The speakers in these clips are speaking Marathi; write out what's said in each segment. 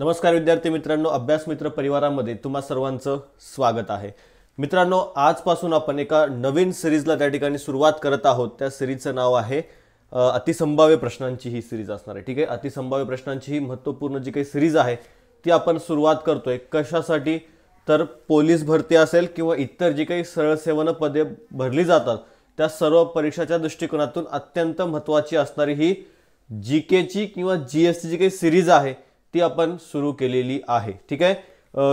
नमस्कार विद्यार्थी मित्रांनो अभ्यास मित्र परिवारामध्ये तुम्हा सर्वांचं स्वागत आहे मित्रांनो आजपासून आपण एका नवीन सिरीजला त्या ठिकाणी सुरुवात करत आहोत त्या सिरीजचं नाव आहे अतिसंभाव्य प्रश्नांची ही सिरीज असणार आहे ठीक आहे अतिसंभाव्य प्रश्नांची ही महत्त्वपूर्ण जी काही सिरीज आहे ती आपण सुरुवात करतोय कशासाठी तर पोलीस भरती असेल किंवा इतर जी काही सरळसेवन पदे भरली जातात त्या सर्व परीक्षाच्या दृष्टिकोनातून अत्यंत महत्त्वाची असणारी ही जी केची किंवा जी एस जी काही सिरीज आहे ती आपण सुरू केलेली आहे ठीक आहे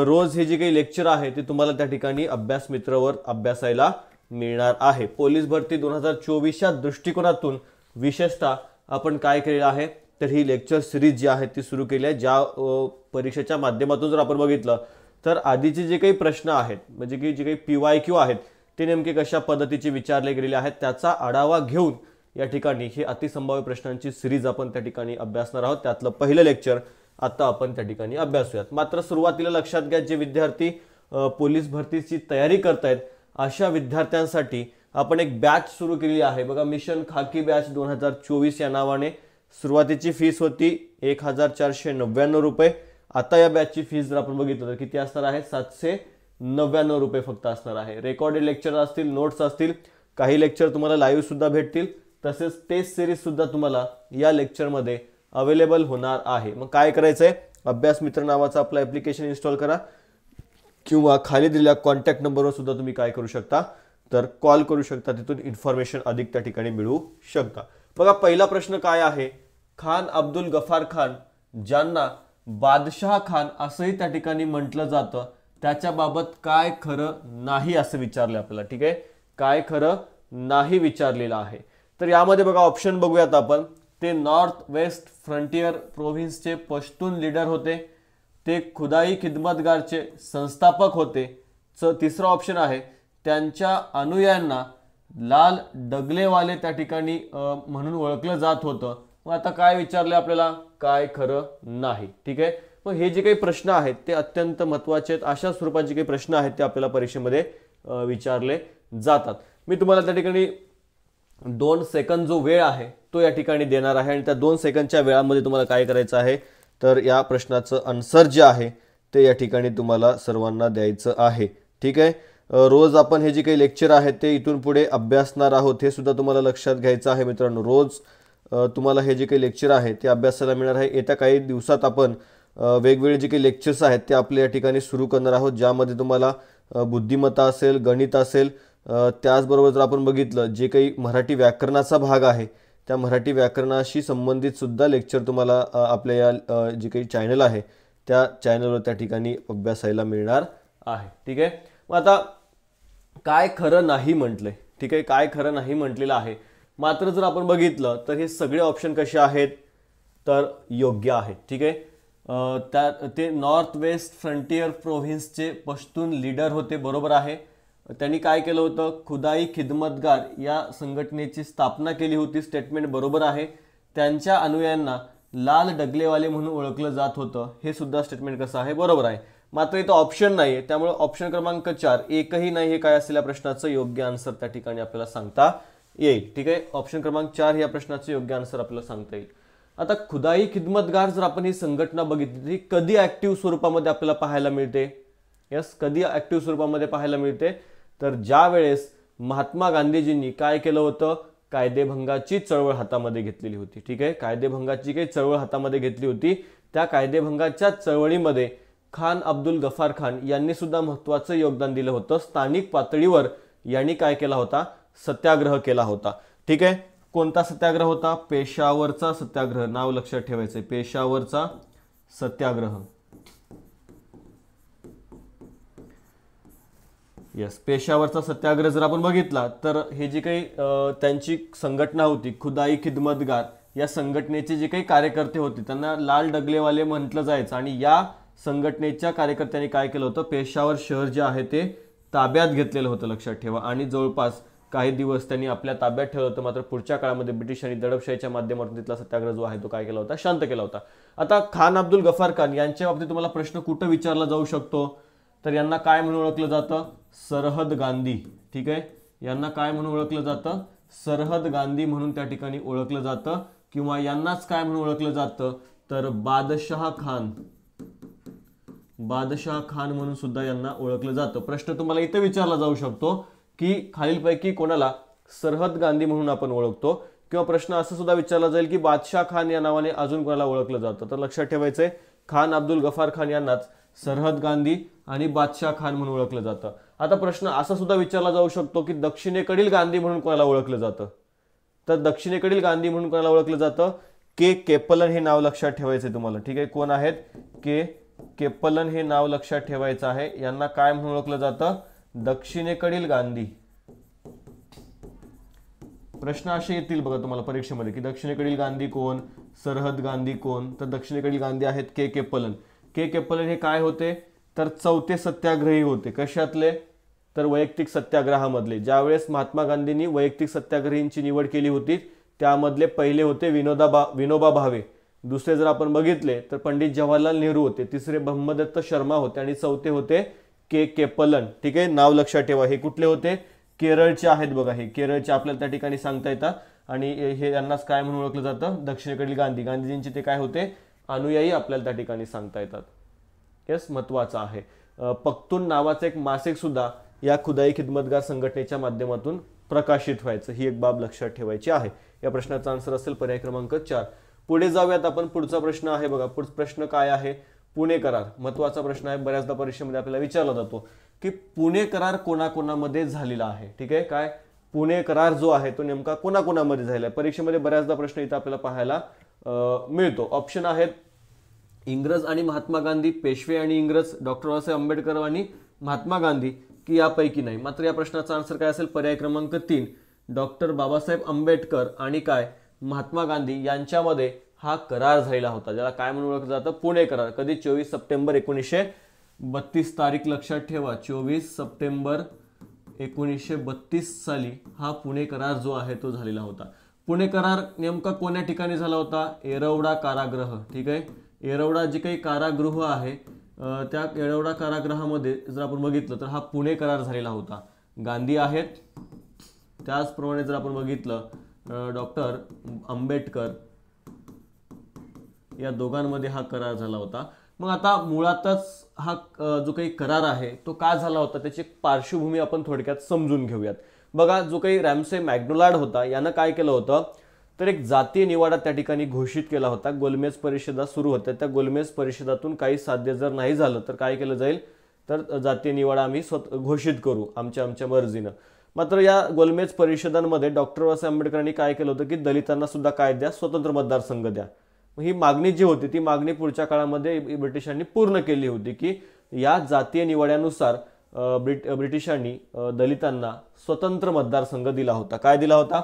रोज हे जे काही लेक्चर आहे ते तुम्हाला त्या ठिकाणी अभ्यास मित्रवर अभ्यासायला मिळणार आहे पोलीस भरती दोन हजार चोवीसच्या दृष्टिकोनातून विशेषतः आपण काय केलेलं आहे तर ही लेक्चर सिरीज जी आहे ती सुरू केली आहे ज्या परीक्षेच्या माध्यमातून जर आपण बघितलं तर आधीचे जे काही प्रश्न आहेत म्हणजे की जे काही पी वाय क्यू आहेत ते नेमके कशा पद्धतीचे विचारले गेलेले आहेत त्याचा आढावा घेऊन या ठिकाणी ही अतिसंभाव्य प्रश्नांची सिरीज आपण त्या ठिकाणी अभ्यासणार आहोत त्यातलं पहिलं लेक्चर आता आपण त्या ठिकाणी अभ्यासूयात मात्र सुरुवातीला लक्षात घ्या जे विद्यार्थी पोलीस भरतीची तयारी करतायत अशा विद्यार्थ्यांसाठी आपण एक बॅच सुरू केली आहे बघा मिशन खाकी बॅच दोन हजार चोवीस या नावाने सुरुवातीची फीस होती एक हजार चारशे नव्याण्णव रुपये आता या बॅचची फीस जर आपण बघितलं तर किती असणार आहे सातशे नव्याण्णव रुपये फक्त असणार आहे रेकॉर्डेड लेक्चर असतील नोट्स असतील काही लेक्चर तुम्हाला लाईव्ह सुद्धा भेटतील तसेच टेस्ट सिरीज सुद्धा तुम्हाला या लेक्चरमध्ये अवेलेबल होणार आहे मग काय करायचंय अभ्यास मित्र नावाचं आपलं ॲप्लिकेशन इन्स्टॉल करा किंवा खाली दिलेल्या कॉन्टॅक्ट नंबरवर सुद्धा तुम्ही काय करू शकता तर कॉल करू शकता तिथून इन्फॉर्मेशन अधिक त्या ठिकाणी मिळू शकता बघा पहिला प्रश्न काय आहे खान अब्दुल गफार खान ज्यांना बादशाह खान असंही त्या ठिकाणी म्हटलं जातं त्याच्याबाबत काय खरं नाही असं विचारलं आपल्याला ठीक आहे काय खरं नाही विचारलेलं आहे तर यामध्ये बघा ऑप्शन बघूयात आपण ते नॉर्थ वेस्ट फ्रंटियर प्रोव्हिन्सचे पश्तून लीडर होते ते खुदाई खिदमतगारचे संस्थापक होते च तिसरा ऑप्शन आहे त्यांच्या अनुयांना लाल डगलेवाले त्या ठिकाणी म्हणून ओळखलं जात होतं मग आता काय विचारलं आपल्याला काय खरं नाही ठीक आहे मग हे जे काही प्रश्न आहेत ते अत्यंत महत्त्वाचे आहेत अशा स्वरूपाचे काही प्रश्न आहेत ते आपल्याला परीक्षेमध्ये विचारले जातात मी तुम्हाला त्या ठिकाणी दोन सेकंद जो वेळ आहे तो या ठिकाणी देणार आहे आणि त्या दोन सेकंदच्या वेळामध्ये तुम्हाला काय करायचं आहे तर या प्रश्नाचं आन्सर जे आहे ते या ठिकाणी तुम्हाला सर्वांना द्यायचं आहे ठीक आहे रोज आपण हे जे काही लेक्चर आहेत ते इथून पुढे अभ्यासणार आहोत हे सुद्धा तुम्हाला लक्षात घ्यायचं आहे मित्रांनो रोज तुम्हाला हे जे काही लेक्चर आहे ते अभ्यासाला मिळणार आहे येत्या काही दिवसात आपण वेगवेगळे जे काही लेक्चर्स आहेत ते आपल्या या ठिकाणी सुरू करणार आहोत ज्यामध्ये तुम्हाला बुद्धिमत्ता असेल गणित असेल त्याचबरोबर जर आपण बघितलं जे काही मराठी व्याकरणाचा भाग आहे त्या मराठी व्याकरणाशी संबंधित सुद्धा लेक्चर तुम्हाला आपल्या या जे काही चॅनल आहे त्या चॅनलवर त्या ठिकाणी अभ्यासायला मिळणार आहे ठीक आहे मग आता काय खरं नाही म्हटलं ठीक आहे काय खरं नाही म्हटलेलं आहे मात्र जर आपण बघितलं तर हे सगळे ऑप्शन कसे आहेत तर योग्य आहेत ठीक आहे त्या ते नॉर्थ वेस्ट फ्रंटियर प्रोव्हिन्सचे पश्तून लीडर होते बरोबर आहे त्यांनी काय केलं होतं खुदाई खिदमतगार या संघटनेची स्थापना केली होती स्टेटमेंट बरोबर आहे त्यांच्या अनुयायांना लाल डगलेवाले म्हणून ओळखलं जात होतं हे सुद्धा स्टेटमेंट कसं आहे बरोबर आहे मात्र इथं ऑप्शन नाही आहे त्यामुळे ऑप्शन क्रमांक चार एकही नाही हे काय असलेल्या प्रश्नाचं योग्य आन्सर त्या ठिकाणी आपल्याला सांगता येईल ठीक आहे ऑप्शन क्रमांक चार या प्रश्नाचं योग्य आन्सर आपल्याला सांगता येईल आता खुदाई खिदमतगार जर आपण ही संघटना बघितली ती कधी ऍक्टिव्ह स्वरूपामध्ये आपल्याला पाहायला मिळते यस कधी ऍक्टिव्ह स्वरूपामध्ये पाहायला मिळते तर ज्या वेळेस महात्मा गांधीजींनी काय केलं होतं कायदेभंगाची चळवळ हातामध्ये घेतलेली होती ठीक आहे कायदेभंगाची काही चळवळ हातामध्ये घेतली होती त्या कायदेभंगाच्या चळवळीमध्ये खान अब्दुल गफार खान यांनी सुद्धा महत्त्वाचं योगदान दिलं होतं स्थानिक पातळीवर यांनी काय केला होता सत्याग्रह केला होता ठीक आहे कोणता सत्याग्रह होता पेशावरचा सत्याग्रह नाव लक्षात ठेवायचं पेशावरचा सत्याग्रह येस पेशावरचा सत्याग्रह जर आपण बघितला तर हे जी काही त्यांची संघटना होती खुदाई खिदमतगार या संघटनेचे जे काही कार्यकर्ते होते त्यांना लाल डगलेवाले म्हटलं जायचं आणि या संघटनेच्या कार्यकर्त्यांनी काय केलं होतं पेशावर शहर जे आहे ते ताब्यात घेतलेलं होतं लक्षात ठेवा आणि जवळपास काही दिवस त्यांनी आपल्या ताब्यात ठेवलं होतं मात्र पुढच्या काळामध्ये ब्रिटिशांनी दडपशाहीच्या माध्यमातून तिथला सत्याग्रह जो आहे तो काय केला होता शांत केला होता आता खान अब्दुल गफार खान यांच्या बाबतीत तुम्हाला प्रश्न कुठं विचारला जाऊ शकतो तर यांना काय म्हणून ओळखलं जातं सरहद गांधी ठीक आहे यांना काय म्हणून ओळखलं जातं सरहद गांधी म्हणून त्या ठिकाणी ओळखलं जातं किंवा यांनाच काय म्हणून ओळखलं जातं तर बादशाह खान बादशाह खान म्हणून सुद्धा यांना ओळखलं जातं प्रश्न तुम्हाला इथे विचारला जाऊ शकतो की खालीलपैकी कोणाला सरहद गांधी म्हणून आपण ओळखतो किंवा प्रश्न असं सुद्धा विचारला जाईल की बादशाह खान या नावाने अजून कोणाला ओळखलं जातं तर लक्षात ठेवायचंय खान अब्दुल गफार खान यांनाच सरहद गांधी आणि बादशाह खान म्हणून ओळखलं जातं आता प्रश्न असा सुद्धा विचारला जाऊ शकतो की दक्षिणेकडील गांधी म्हणून कोणाला ओळखलं जातं तर दक्षिणेकडील गांधी म्हणून कोणाला ओळखलं जातं के केपलन हे नाव लक्षात ठेवायचं आहे तुम्हाला ठीक आहे कोण आहेत के केपलन हे नाव लक्षात ठेवायचं आहे यांना काय म्हणून ओळखलं जातं दक्षिणेकडील गांधी प्रश्न असे येतील बघा तुम्हाला परीक्षेमध्ये की दक्षिणेकडील गांधी कोण सरहद गांधी कोण तर दक्षिणेकडील गांधी आहेत के केपलन के केपलन हे काय होते तर चौथे सत्याग्रही होते कशातले तर वैयक्तिक सत्याग्रहामधले ज्यावेळेस महात्मा गांधींनी वैयक्तिक सत्याग्रहींची निवड केली होती त्यामधले पहिले होते विनोदा बा विनोबा भावे दुसरे जर आपण बघितले तर पंडित जवाहरलाल नेहरू होते तिसरे ब्रह्मदत्त शर्मा होते आणि चौथे होते के केपलन ठीक आहे नाव लक्षात ठेवा हे कुठले होते केरळचे आहेत बघा हे केरळचे आपल्याला त्या ठिकाणी सांगता येतात आणि हे यांनाच काय म्हणून ओळखलं जातं दक्षिणेकडील गांधी गांधीजींचे ते काय होते अनुयायी आपल्याला त्या ठिकाणी सांगता येतात हेच महत्त्वाचं आहे पक्तून नावाचं एक मासिक सुद्धा या खुदाई खिदमतगार संघटनेच्या माध्यमातून प्रकाशित व्हायचं ही एक बाब लक्षात ठेवायची आहे या प्रश्नाचा आन्सर असेल पर्याय क्रमांक चार पुढे जाऊयात आपण पुढचा प्रश्न आहे बघा पुढचा प्रश्न काय आहे पुणे करार महत्वाचा प्रश्न आहे बऱ्याचदा परीक्षेमध्ये आपल्याला विचारला जातो की पुणे करार कोणाकोणामध्ये झालेला आहे ठीक आहे काय पुणे करार जो आहे तो नेमका कोणाकोणामध्ये झालेला आहे परीक्षेमध्ये बऱ्याचदा प्रश्न इथं आपल्याला पाहायला मिळतो ऑप्शन आहेत इंग्रज आणि महात्मा गांधी पेशवे आणि इंग्रज डॉक्टर बाबासाहेब आंबेडकर आणि महात्मा गांधी की यापैकी नाही मात्र या प्रश्नाचा आन्सर काय असेल पर्याय क्रमांक तीन डॉक्टर बाबासाहेब आंबेडकर आणि काय महात्मा गांधी यांच्यामध्ये हा करार झालेला होता ज्याला काय म्हणून ओळखलं जातं पुणे करार कधी चोवीस सप्टेंबर एकोणीसशे बत्तीस तारीख लक्षात ठेवा चोवीस सप्टेंबर एकोणीसशे बत्तीस साली हा पुणे करार जो आहे तो झालेला होता पुणे करार नेमका कोण्या ठिकाणी झाला होता एरवडा कारागृह ठीक आहे येरवडा जे काही कारागृह आहे त्या येरवडा कारागृहामध्ये जर आपण बघितलं तर हा पुणे करार झालेला होता गांधी आहेत त्याचप्रमाणे जर आपण बघितलं डॉक्टर आंबेडकर या दोघांमध्ये हा करार झाला होता मग आता मुळातच हा जो काही करार आहे तो का झाला होता त्याची पार्श्वभूमी आपण थोडक्यात समजून घेऊयात बघा जो काही रॅमसे मॅग्नोलाड होता यानं काय केलं होतं तर एक जातीय निवाडा त्या ठिकाणी घोषित केला होता गोलमेज परिषदा सुरू होत्या त्या गोलमेज परिषदातून काही साध्य जर नाही झालं तर काय केलं जाईल तर जातीय निवाडा आम्ही स्वतः घोषित करू आमच्या आमच्या मर्जीनं मात्र या गोलमेज परिषदांमध्ये डॉक्टर बाबासाहेब आंबेडकरांनी काय केलं होतं की दलितांना सुद्धा काय द्या स्वतंत्र मतदारसंघ द्या ही मागणी जी होती ती मागणी पुढच्या काळामध्ये ब्रिटिशांनी पूर्ण केली होती की या जातीय निवाड्यानुसार ब्रिट ब्रिटिशांनी दलितांना स्वतंत्र मतदारसंघ दिला होता काय दिला होता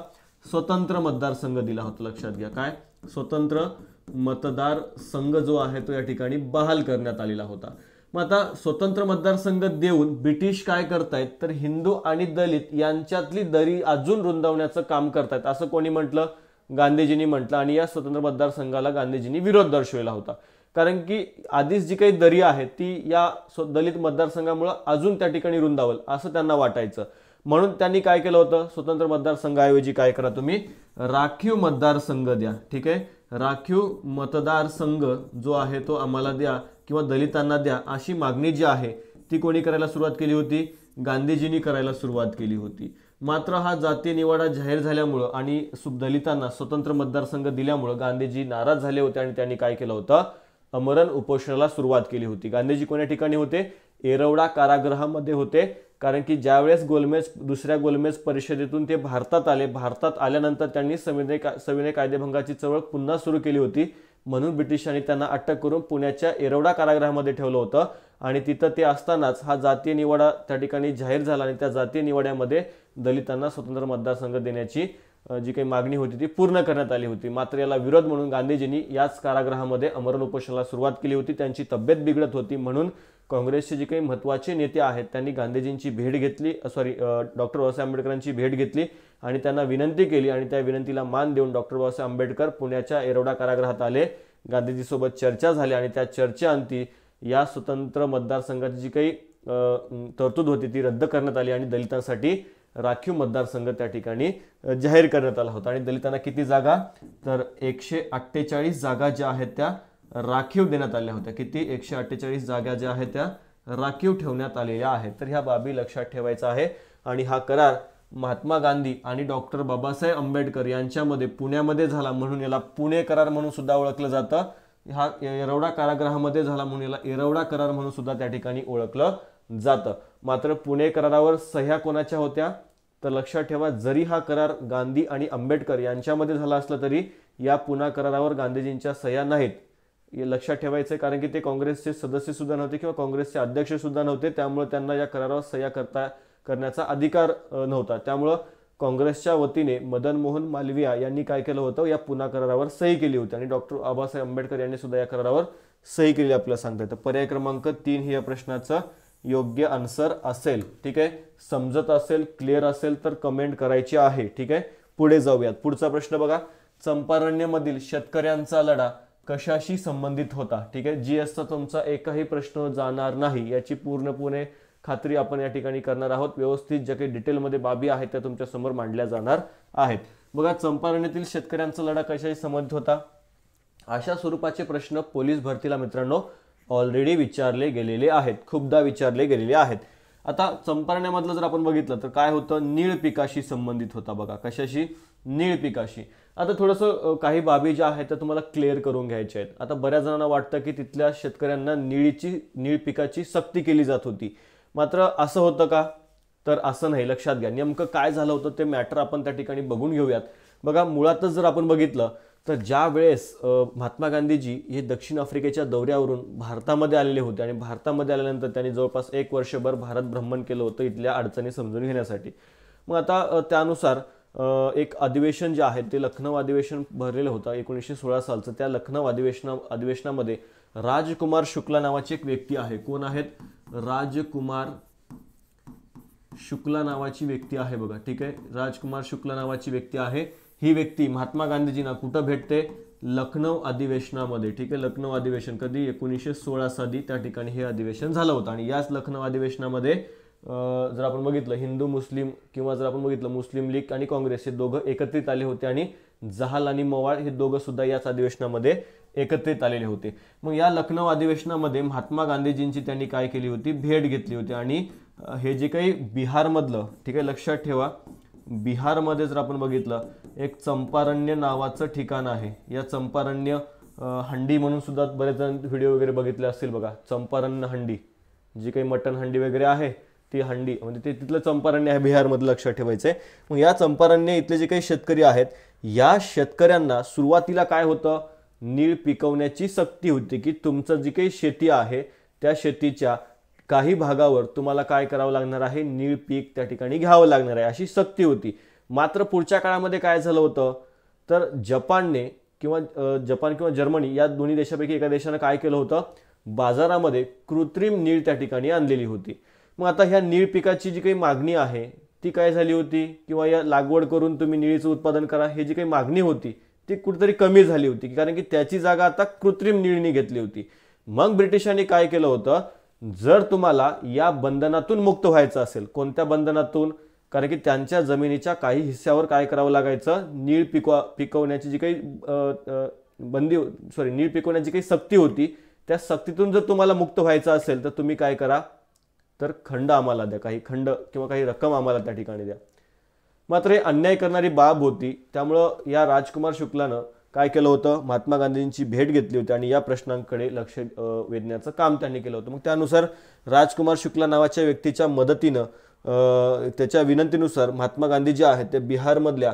स्वतंत्र मतदारसंघ दिला होता लक्षात घ्या काय स्वतंत्र मतदार संघ जो आहे तो या ठिकाणी बहाल करण्यात आलेला होता मग आता स्वतंत्र मतदारसंघ देऊन ब्रिटिश काय करतायत तर हिंदू आणि दलित यांच्यातली दरी अजून रुंदवण्याचं काम करतायत असं कोणी म्हटलं गांधीजींनी म्हटलं आणि या स्वतंत्र मतदारसंघाला गांधीजींनी विरोध दर्शविला होता कारण की आधीच जी काही दरी आहे ती या दलित मतदारसंघामुळं अजून त्या ठिकाणी रुंदावल असं त्यांना वाटायचं म्हणून त्यांनी काय केलं होतं स्वतंत्र मतदारसंघाऐवजी काय करा तुम्ही राखीव मतदारसंघ द्या ठीक आहे राखीव मतदारसंघ जो आहे तो आम्हाला द्या किंवा दलितांना द्या अशी मागणी जी आहे ती कोणी करायला सुरुवात केली होती गांधीजींनी करायला सुरुवात केली होती मात्र हा जातीय निवाडा जाहीर झाल्यामुळं आणि दलितांना स्वतंत्र मतदारसंघ दिल्यामुळं गांधीजी नाराज झाले होते आणि त्यांनी काय केलं होतं अमरण उपोषणाला सुरुवात केली होती गांधीजी कोण्या ठिकाणी होते एरवडा कारागृहामध्ये होते कारण की ज्यावेळेस गोलमेज दुसऱ्या गोलमेज परिषदेतून ते भारतात आले भारतात आल्यानंतर त्यांनी संविनय का संविनय कायदेभंगाची चळवळ पुन्हा सुरू केली होती म्हणून ब्रिटिशांनी त्यांना अटक करून पुण्याच्या येरवडा कारागृहामध्ये ठेवलं होतं आणि तिथं ते असतानाच हा जातीय निवाडा त्या ठिकाणी जाहीर झाला आणि त्या जातीय निवाड्यामध्ये दलितांना स्वतंत्र मतदारसंघ देण्याची जी काही मागणी होती ती पूर्ण करण्यात आली होती मात्र याला विरोध म्हणून गांधीजींनी याच कारागृहामध्ये अमरण उपोषणाला सुरुवात केली होती त्यांची तब्येत बिघडत होती म्हणून काँग्रेसचे जे काही महत्त्वाचे नेते आहेत त्यांनी गांधीजींची भेट घेतली सॉरी डॉक्टर बाबासाहेब आंबेडकरांची भेट घेतली आणि त्यांना विनंती केली आणि त्या विनंतीला मान देऊन डॉक्टर बाबासाहेब आंबेडकर पुण्याच्या एरोडा कारागृहात आले गांधीजीसोबत चर्चा झाली आणि त्या चर्चेअंती या स्वतंत्र मतदारसंघाची जी काही तरतूद होती ती रद्द करण्यात आली आणि दलितांसाठी राखीव मतदारसंघ त्या ठिकाणी जाहीर करण्यात आला होता आणि दलितांना किती जागा तर एकशे अठ्ठेचाळीस जागा ज्या आहेत त्या राखीव देण्यात आल्या होत्या किती एकशे अठ्ठेचाळीस जागा ज्या आहेत त्या राखीव ठेवण्यात आलेल्या आहेत तर ह्या बाबी लक्षात ठेवायचा आहे आणि हा करार महात्मा गांधी आणि डॉक्टर बाबासाहेब आंबेडकर यांच्यामध्ये पुण्यामध्ये झाला म्हणून याला पुणे करार म्हणून सुद्धा ओळखलं जातं हा येरवडा कारागृहामध्ये झाला म्हणून याला एरवडा करार म्हणून सुद्धा त्या ठिकाणी ओळखलं जातं मात्र पुणे करारावर सह्या कोणाच्या होत्या तर लक्षात ठेवा जरी हा करार गांधी आणि आंबेडकर यांच्यामध्ये झाला असला तरी या पुणे करारावर गांधीजींच्या सह्या नाहीत हे लक्षात ठेवायचं आहे कारण की ते काँग्रेसचे सदस्यसुद्धा नव्हते किंवा काँग्रेसचे अध्यक्षसुद्धा नव्हते त्यामुळे त्यांना या करारावर सह्या करता करण्याचा अधिकार नव्हता त्यामुळं काँग्रेसच्या वतीने मदन मोहन मालविया यांनी काय केलं होतं या पुन्हा करारावर सही केली होती आणि डॉक्टर बाबासाहेब आंबेडकर यांनी सुद्धा या करारावर सही केली आपल्याला सांगता येतं पर्याय क्रमांक तीन हे या प्रश्नाचं योग्य आन्सर असेल ठीक आहे समजत असेल क्लिअर असेल तर कमेंट करायची आहे ठीक आहे पुढे जाऊयात पुढचा प्रश्न बघा चंपारण्यमधील शेतकऱ्यांचा लढा कशाशी संबंधित होता ठीक आहे जी तुमचा एकही प्रश्न जाणार नाही याची पूर्णपणे खात्री आपण या ठिकाणी करणार आहोत व्यवस्थित ज्या काही डिटेलमध्ये बाबी आहेत त्या तुमच्या समोर मांडल्या जाणार आहेत बघा चंपारण्यातील शेतकऱ्यांचा लढा कशाशी संबंधित होता अशा स्वरूपाचे प्रश्न पोलीस भरतीला मित्रांनो ऑलरेडी विचारले गेलेले आहेत खूपदा विचारले गेलेले आहेत आता चंपारण्यामधलं जर आपण बघितलं तर काय होतं नीळ पिकाशी संबंधित होता बघा कशाशी नीळ पिकाशी आता थोडंसं काही बाबी ज्या आहेत त्या तुम्हाला क्लिअर करून घ्यायच्या आहेत आता बऱ्याच जणांना वाटतं की तिथल्या शेतकऱ्यांना निळीची नीळ पिकाची सक्ती केली जात होती मात्र असं होतं का तर असं नाही लक्षात घ्या नेमकं काय झालं होतं ते मॅटर आपण त्या ठिकाणी बघून घेऊयात बघा मुळातच जर आपण बघितलं तर ज्या वेळेस महात्मा गांधीजी हे दक्षिण आफ्रिकेच्या दौऱ्यावरून भारतामध्ये आलेले होते आणि भारतामध्ये आल्यानंतर त्यांनी जवळपास एक वर्षभर भारत भ्रमण केलं होतं इथल्या अडचणी समजून घेण्यासाठी मग आता त्यानुसार एक अधिवेशन जे आहे ते लखनौ अधिवेशन भरलेलं होतं एकोणीसशे सोळा सालचं त्या लखनौ अधिवेशना अधिवेशनामध्ये राजकुमार शुक्ला नावाची एक व्यक्ती आहे कोण आहेत राजकुमार शुक्ला नावाची व्यक्ती आहे बघा ठीक आहे राजकुमार शुक्ला नावाची व्यक्ती आहे ही व्यक्ती महात्मा गांधीजींना कुठं भेटते लखनौ अधिवेशनामध्ये ठीक आहे लखनौ अधिवेशन कधी एकोणीसशे सोळा साली त्या ठिकाणी हे अधिवेशन झालं होतं आणि याच लखनौ अधिवेशनामध्ये जर आपण बघितलं हिंदू मुस्लिम किंवा जर आपण बघितलं मुस्लिम लीग आणि काँग्रेस हे दोघं एकत्रित आले होते आणि जहाल आणि मवाळ हे दोघं सुद्धा याच अधिवेशनामध्ये एकत्रित आलेले होते मग या लखनौ अधिवेशनामध्ये महात्मा गांधीजींची त्यांनी काय केली होती भेट घेतली होती आणि हे जे काही बिहारमधलं ठीक आहे लक्षात ठेवा बिहारमध्ये जर आपण बघितलं एक चंपारण्य नावाचं ठिकाण आहे या चंपारण्य हंडी म्हणून सुद्धा बरेच जण व्हिडिओ वगैरे बघितले असतील बघा चंपारण्य हंडी जी काही मटण हंडी वगैरे आहे ती हंडी म्हणजे ते तिथलं चंपारण्य आहे बिहारमध्ये लक्षात ठेवायचं आहे मग या चंपारण्य इथले जे काही शेतकरी आहेत या शेतकऱ्यांना सुरुवातीला काय होतं नीळ पिकवण्याची सक्ती होती की तुमचं जी काही शेती आहे त्या शेतीच्या काही भागावर तुम्हाला काय करावं लागणार आहे नीळ पीक त्या ठिकाणी घ्यावं लागणार आहे अशी सक्ती होती मात्र पुढच्या काळामध्ये काय झालं होतं तर जपानने किंवा जपान किंवा जर्मनी या दोन्ही देशापैकी एका देशानं काय केलं होतं बाजारामध्ये कृत्रिम नीळ त्या ठिकाणी आणलेली होती मग आता ह्या नीळ पिकाची जी काही मागणी आहे ती काय झाली होती किंवा या लागवड करून तुम्ही निळीचं उत्पादन करा हे जी काही मागणी होती ती कुठेतरी कमी झाली होती कारण की त्याची जागा आता कृत्रिम निळणी घेतली होती मग ब्रिटिशांनी काय केलं होतं जर तुम्हाला या बंधनातून मुक्त व्हायचं असेल कोणत्या बंधनातून कारण की त्यांच्या जमिनीच्या काही हिस्स्यावर काय करावं लागायचं नीळ पिकवा पिकवण्याची जी काही बंदी सॉरी नीळ पिकवण्याची काही सक्ती होती त्या सक्तीतून जर तुम्हाला मुक्त व्हायचं असेल तर तुम्ही काय करा तर खंड आम्हाला द्या काही खंड किंवा काही रक्कम आम्हाला त्या ठिकाणी द्या मात्र हे अन्याय करणारी बाब होती त्यामुळं या राजकुमार शुक्लानं काय केलं होतं महात्मा गांधींची भेट घेतली होती आणि या प्रश्नांकडे लक्ष वेधण्याचं काम त्यांनी केलं होतं मग त्यानुसार राजकुमार शुक्ला नावाच्या व्यक्तीच्या मदतीनं त्याच्या विनंतीनुसार महात्मा गांधी जे आहेत ते बिहारमधल्या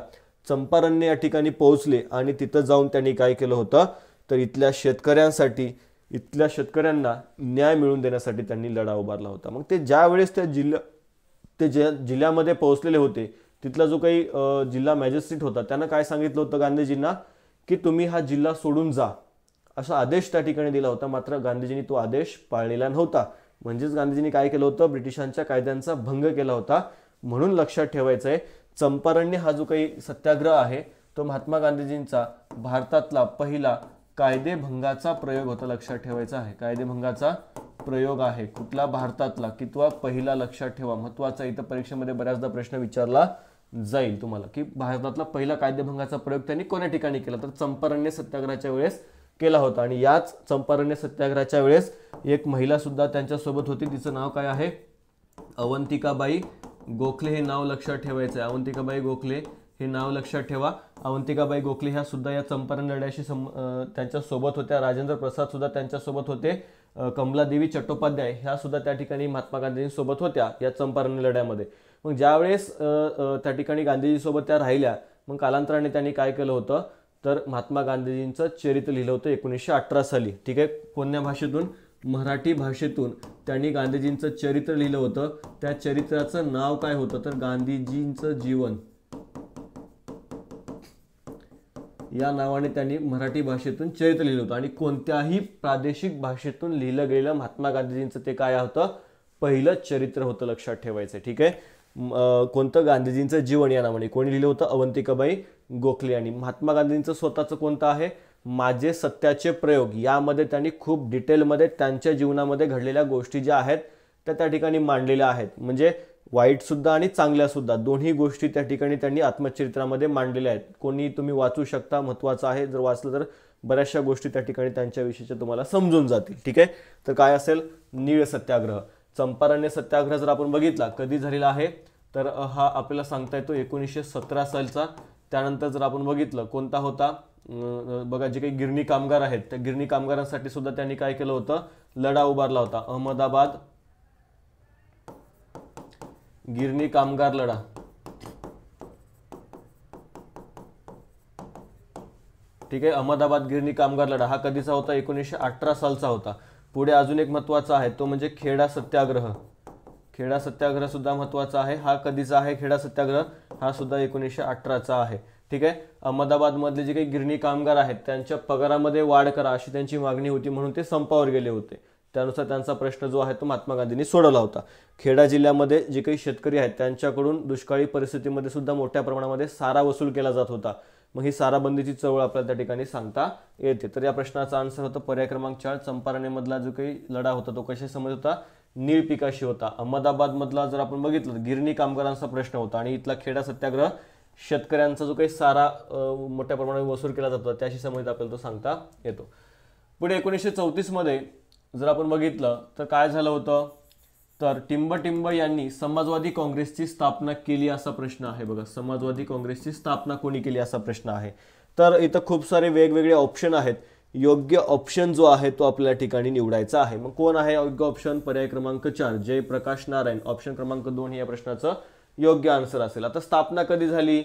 चंपारण्य या ठिकाणी पोहोचले आणि तिथं जाऊन त्यांनी काय केलं होतं तर इथल्या शेतकऱ्यांसाठी इथल्या शेतकऱ्यांना न्याय मिळवून देण्यासाठी त्यांनी लढा उभारला होता मग ते ज्यावेळेस त्या जिल्ह्या ते ज्या जिल्ह्यामध्ये पोहोचलेले होते तिथला जो काही जिल्हा मॅजिस्ट्रेट होता त्यानं काय सांगितलं होतं गांधीजींना की तुम्ही हा जिल्हा सोडून जा असा आदेश त्या ठिकाणी दिला होता मात्र गांधीजींनी तो आदेश पाळलेला नव्हता म्हणजेच गांधीजींनी काय केलं होतं ब्रिटिशांच्या कायद्यांचा भंग केला होता म्हणून लक्षात ठेवायचं आहे चंपारण्य हा जो काही सत्याग्रह आहे तो महात्मा गांधीजींचा भारतातला पहिला कायदेभंगाचा प्रयोग होता लक्षात ठेवायचा आहे कायदेभंगाचा प्रयोग आहे कुठला भारतातला कितवा पहिला लक्षात ठेवा महत्वाचा इथं परीक्षेमध्ये बऱ्याचदा प्रश्न विचारला जाईल तुम्हाला की भारतातला पहिला कायदेभंगाचा प्रयोग त्यांनी कोण्या ठिकाणी केला तर चंपारण्य सत्याग्रहाच्या वेळेस केला होता आणि याच चंपारण्य सत्याग्रहाच्या वेळेस एक महिला सुद्धा त्यांच्यासोबत होती तिचं नाव काय आहे अवंतिकाबाई गोखले हे नाव लक्षात ठेवायचं आहे अवंतिकाबाई गोखले हे नाव लक्षात ठेवा अवंतिकाबाई गोखले ह्या सुद्धा या चंपारण लढ्याशी सम त्यांच्यासोबत होत्या राजेंद्र प्रसाद सुद्धा त्यांच्यासोबत होते कमलादेवी चट्टोपाध्याय ह्या सुद्धा त्या ठिकाणी महात्मा गांधींसोबत होत्या या चंपारण लढ्यामध्ये मग ज्यावेळेस त्या ठिकाणी गांधीजीसोबत त्या राहिल्या मग कालांतराने त्यांनी काय केलं होतं तर महात्मा गांधीजींचं चरित्र लिहिलं होतं एकोणीसशे अठरा साली ठीक आहे कोणत्या भाषेतून मराठी भाषेतून त्यांनी गांधीजींचं चरित्र लिहिलं होतं त्या चरित्राचं नाव काय होतं तर गांधीजींचं जीवन या नावाने त्यांनी मराठी भाषेतून चरित्र लिहिलं होतं आणि कोणत्याही प्रादेशिक भाषेतून लिहिलं गेलेलं महात्मा गांधीजींचं ते काय होतं पहिलं चरित्र होतं लक्षात ठेवायचं ठीक आहे कोणतं गांधीजींचं जीवन या नावाने कोणी लिहिलं होतं अवंतिकाबाई गोखले यांनी महात्मा गांधींचं स्वतःचं कोणतं आहे माझे सत्याचे प्रयोग यामध्ये त्यांनी खूप डिटेलमध्ये त्यांच्या जीवनामध्ये घडलेल्या गोष्टी ज्या आहेत त्या त्या ठिकाणी मांडलेल्या आहेत म्हणजे वाईटसुद्धा आणि चांगल्यासुद्धा दोन्ही गोष्टी त्या ठिकाणी त्यांनी आत्मचरित्रामध्ये मांडलेल्या आहेत कोणी तुम्ही वाचू शकता महत्त्वाचं आहे जर वाचलं तर बऱ्याचशा गोष्टी त्या ठिकाणी त्यांच्याविषयीच्या तुम्हाला समजून जातील ठीक आहे तर काय असेल नीळ सत्याग्रह चंपारण्य सत्याग्रह जर आपण बघितला कधी झालेला आहे तर हा आपल्याला सांगता येतो एकोणीसशे सतरा सालचा त्यानंतर जर आपण बघितलं कोणता होता बघा जे काही गिरणी कामगार आहेत त्या गिरणी कामगारांसाठी सुद्धा त्यांनी काय केलं होतं लढा उभारला होता अहमदाबाद गिरणी कामगार लढा ठीक आहे अहमदाबाद गिरणी कामगार लढा हा कधीचा होता एकोणीसशे अठरा सालचा होता पुढे अजून एक महत्त्वाचा आहे तो म्हणजे खेडा सत्याग्रह खेडा सत्याग्रह सुद्धा महत्त्वाचा आहे हा कधीचा आहे खेडा सत्याग्रह हा सुद्धा एकोणीसशे अठराचा आहे ठीक आहे अहमदाबादमधले जे काही गिरणी कामगार आहेत त्यांच्या पगारामध्ये वाढ करा अशी त्यांची मागणी होती म्हणून ते संपावर गेले होते त्यानुसार त्यांचा प्रश्न जो आहे तो महात्मा गांधींनी सोडवला होता खेडा जिल्ह्यामध्ये जे काही शेतकरी आहेत त्यांच्याकडून दुष्काळी परिस्थितीमध्ये सुद्धा मोठ्या प्रमाणामध्ये सारा वसूल केला जात होता मग ही साराबंदीची चळवळ आपल्याला त्या ठिकाणी सांगता येते तर या प्रश्नाचा आन्सर होता पर्याय क्रमांक चार चंपारणेमधला जो काही लढा होता तो कशा समज होता नीळ पिकाशी होता अहमदाबादमधला जर आपण बघितलं तर गिरणी कामगारांचा प्रश्न होता आणि इथला खेडा सत्याग्रह शेतकऱ्यांचा जो काही सारा मोठ्या प्रमाणात वसूल केला जातो त्याशी संबंधित आपल्याला तो सांगता येतो पुढे एकोणीसशे चौतीसमध्ये जर आपण बघितलं तर काय झालं होतं तर टिंबटिंब यांनी समाजवादी काँग्रेसची स्थापना केली असा प्रश्न आहे बघा समाजवादी काँग्रेसची स्थापना कोणी केली असा प्रश्न आहे तर इथं खूप सारे वेगवेगळे ऑप्शन आहेत योग्य ऑप्शन जो आहे तो आपल्या ठिकाणी निवडायचा आहे मग कोण आहे योग्य ऑप्शन पर्याय क्रमांक चार जयप्रकाश नारायण ऑप्शन क्रमांक दोन या प्रश्नाचं योग्य आन्सर असेल आता स्थापना कधी झाली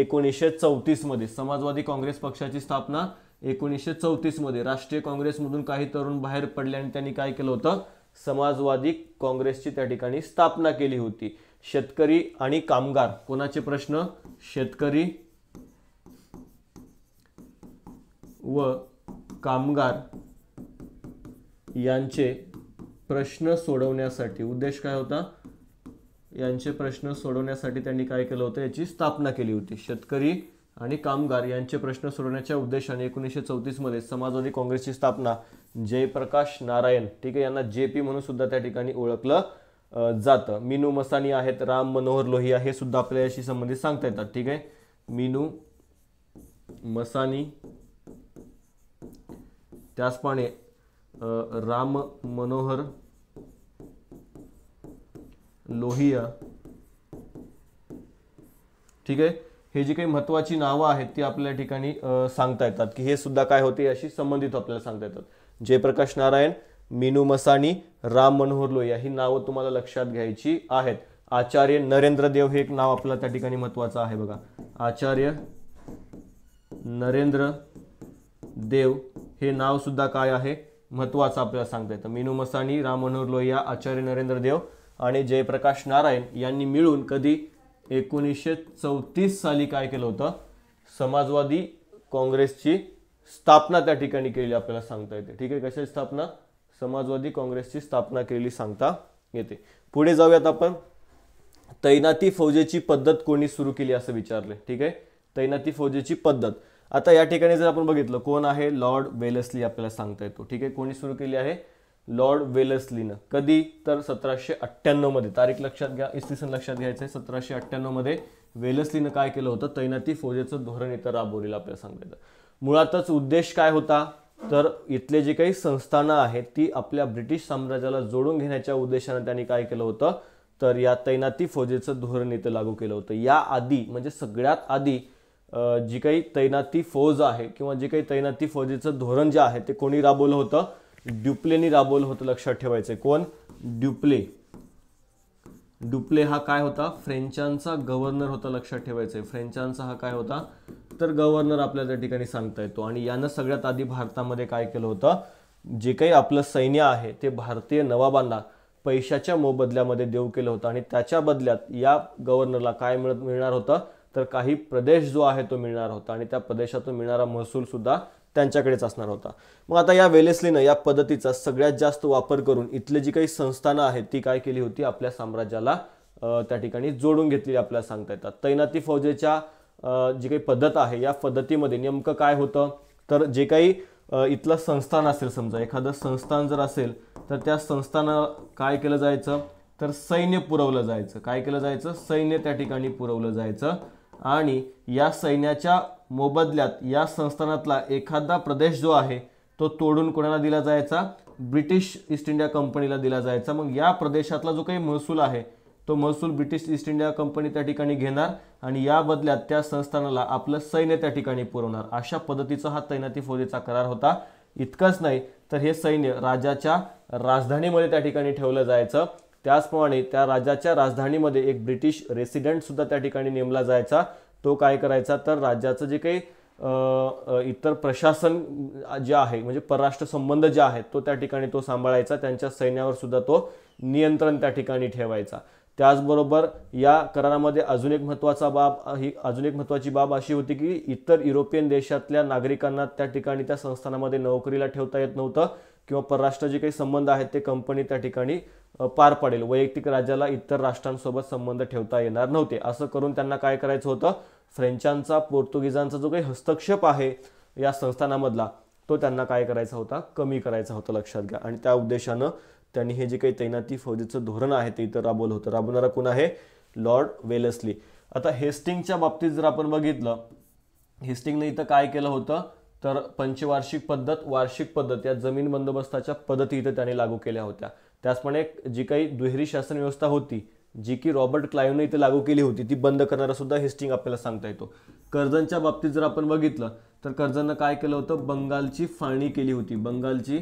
एकोणीसशे चौतीसमध्ये समाजवादी काँग्रेस पक्षाची स्थापना एकोणीसशे चौतीसमध्ये राष्ट्रीय काँग्रेसमधून काही तरुण बाहेर पडले आणि त्यांनी काय केलं होतं समाजवादी काँग्रेसची त्या ठिकाणी स्थापना केली होती शेतकरी आणि कामगार कोणाचे प्रश्न शेतकरी व कामगार यांचे प्रश्न सोडवण्यासाठी उद्देश काय होता यांचे प्रश्न सोडवण्यासाठी त्यांनी काय केलं होतं याची स्थापना केली होती शेतकरी आणि कामगार यांचे प्रश्न सोडवण्याच्या उद्देशाने एकोणीसशे चौतीसमध्ये समाजवादी काँग्रेसची स्थापना जयप्रकाश नारायण ठीक आहे यांना जे पी म्हणून सुद्धा त्या ठिकाणी ओळखलं जातं मीनू मसानी आहेत राम मनोहर लोहिया हे सुद्धा आपल्या याशी संबंधित सांगता येतात ठीक आहे मीनू मसानी त्याचप्रमाणे राम मनोहर लोहिया ठीक आहे हे जी काही महत्वाची नावं आहेत ती आपल्या ठिकाणी सांगता येतात की हे सुद्धा काय होते याशी संबंधित आपल्याला सांगता येतात जयप्रकाश नारायण मीनू मसानी राम मनोहर लोहिया ही नावं तुम्हाला लक्षात घ्यायची आहेत आचार्य नरेंद्र देव हे एक नाव आपलं त्या ठिकाणी महत्त्वाचं आहे बघा आचार्य नरेंद्र देव हे नाव सुद्धा काय आहे महत्त्वाचं आपल्याला सांगता येतं मीनू मसानी राम मनोहर लोहिया आचार्य नरेंद्र देव आणि जयप्रकाश नारायण यांनी मिळून कधी एकोणीसशे चौतीस साली काय केलं होतं समाजवादी काँग्रेसची स्थापना त्या ठिकाणी केलेली आपल्याला सांगता येते ठीक आहे कशाची स्थापना समाजवादी काँग्रेसची स्थापना केलेली सांगता येते पुढे जाऊयात आपण तैनाती फौजेची पद्धत कोणी सुरू केली असं विचारले ठीक आहे तैनाती फौजेची पद्धत आता या ठिकाणी जर आपण बघितलं कोण आहे लॉर्ड वेलसली आपल्याला सांगता येतो ठीक आहे कोणी सुरू केली आहे लॉर्ड वेलसलीनं कधी तर सतराशे अठ्ठ्याण्णवमध्ये तारीख लक्षात घ्या इसवी सन लक्षात घ्यायचं आहे सतराशे अठ्ठ्याण्णवमध्ये वेलसलीनं काय केलं होतं तैनाती फौजेचं धोरण इतर राबवलेलं आपल्याला सांगता येतं मुळातच उद्देश काय होता तर इथले जे काही संस्थानं आहेत ती आपल्या ब्रिटिश साम्राज्याला जोडून घेण्याच्या उद्देशानं त्यांनी काय केलं होतं तर या तैनाती फौजेचं धोरण इथं लागू केलं होतं या आधी म्हणजे सगळ्यात आधी जी काही तैनाती फौज आहे किंवा जे काही तैनाती फौजेचं धोरण जे आहे ते कोणी राबवलं होतं ड्युप्लेनी राबवलं होतं लक्षात ठेवायचं कोण ड्युप्ले डुप्ले हा काय होता फ्रेंचांचा गव्हर्नर होता लक्षात ठेवायचं आहे फ्रेंचांचा हा काय होता तर गव्हर्नर आपल्या त्या ठिकाणी सांगता येतो आणि यानं सगळ्यात आधी भारतामध्ये काय केलं होतं जे काही आपलं सैन्य आहे ते भारतीय नवाबांना पैशाच्या मोबदल्यामध्ये देऊ केलं होतं आणि त्याच्या बदल्यात या गव्हर्नरला काय मिळत मिळणार होतं तर काही प्रदेश जो आहे तो मिळणार होता आणि त्या प्रदेशातून मिळणारा महसूल सुद्धा त्यांच्याकडेच असणार होता मग आता या वेलेसलीनं या पद्धतीचा सगळ्यात जास्त वापर करून इथले जी काही संस्थानं आहेत ती काय केली होती आपल्या साम्राज्याला त्या ठिकाणी जोडून घेतलेली आपल्याला सांगता येतात तैनाती फौजेच्या जी काही पद्धत आहे या पद्धतीमध्ये नेमकं काय होतं तर जे काही इथलं संस्थान असेल समजा एखादं संस्थान जर असेल तर त्या संस्थानं काय केलं जायचं तर सैन्य पुरवलं जायचं काय केलं जायचं सैन्य त्या ठिकाणी पुरवलं जायचं आणि या सैन्याच्या मोबदल्यात या संस्थानातला एखादा प्रदेश जो आहे तो तोडून कोणाला दिला जायचा ब्रिटिश ईस्ट इंडिया कंपनीला दिला जायचा मग या प्रदेशातला जो काही महसूल आहे तो महसूल ब्रिटिश ईस्ट इंडिया कंपनी त्या ठिकाणी घेणार आणि या बदल्यात त्या संस्थानाला आपलं सैन्य त्या ठिकाणी पुरवणार अशा पद्धतीचा हा तैनाती फौजेचा करार होता इतकंच नाही तर हे सैन्य राजाच्या राजधानीमध्ये त्या ठिकाणी ठेवलं जायचं त्याचप्रमाणे त्या राजाच्या राजधानीमध्ये एक ब्रिटिश रेसिडेंट सुद्धा त्या ठिकाणी नेमला जायचा तो काय करायचा तर राज्याचं जे काही इतर प्रशासन जे आहे म्हणजे परराष्ट्र संबंध जे आहेत तो त्या ठिकाणी तो सांभाळायचा त्यांच्या सैन्यावर सुद्धा तो नियंत्रण त्या ठिकाणी ठेवायचा त्याचबरोबर या करारामध्ये अजून एक महत्त्वाचा बाब ही अजून एक महत्त्वाची बाब अशी होती की इतर युरोपियन देशातल्या नागरिकांना त्या ठिकाणी त्या संस्थानामध्ये नोकरीला ठेवता येत नव्हतं किंवा परराष्ट्र जे काही संबंध आहेत ते कंपनी त्या ठिकाणी पार पाडेल वैयक्तिक राज्याला इतर राष्ट्रांसोबत संबंध ठेवता येणार नव्हते असं करून त्यांना काय करायचं होतं फ्रेंचांचा पोर्तुगीजांचा जो काही हस्तक्षेप आहे या संस्थानामधला तो त्यांना काय करायचा होता कमी करायचा होता लक्षात घ्या आणि त्या उद्देशानं त्यांनी हे जे काही तैनाती फौजेचं धोरण आहे ते इथं राबवलं होतं राबवणारा कोण आहे लॉर्ड वेलसली आता हेस्टिंगच्या बाबतीत जर आपण बघितलं हेस्टिंगने इथं काय केलं होतं तर पंचवार्षिक पद्धत वार्षिक पद्धत या जमीन बंदोबस्ताच्या पद्धती इथं त्यांनी लागू केल्या होत्या त्याचप्रमाणे जी काही दुहेरी शासन व्यवस्था होती जी की रॉबर्ट क्लाईव्हने इथे लागू केली होती ती बंद करणारा सुद्धा हेस्टिंग आपल्याला सांगता येतो कर्जांच्या बाबतीत जर आपण बघितलं तर कर्जांना काय केलं होतं बंगालची फाळणी केली होती बंगालची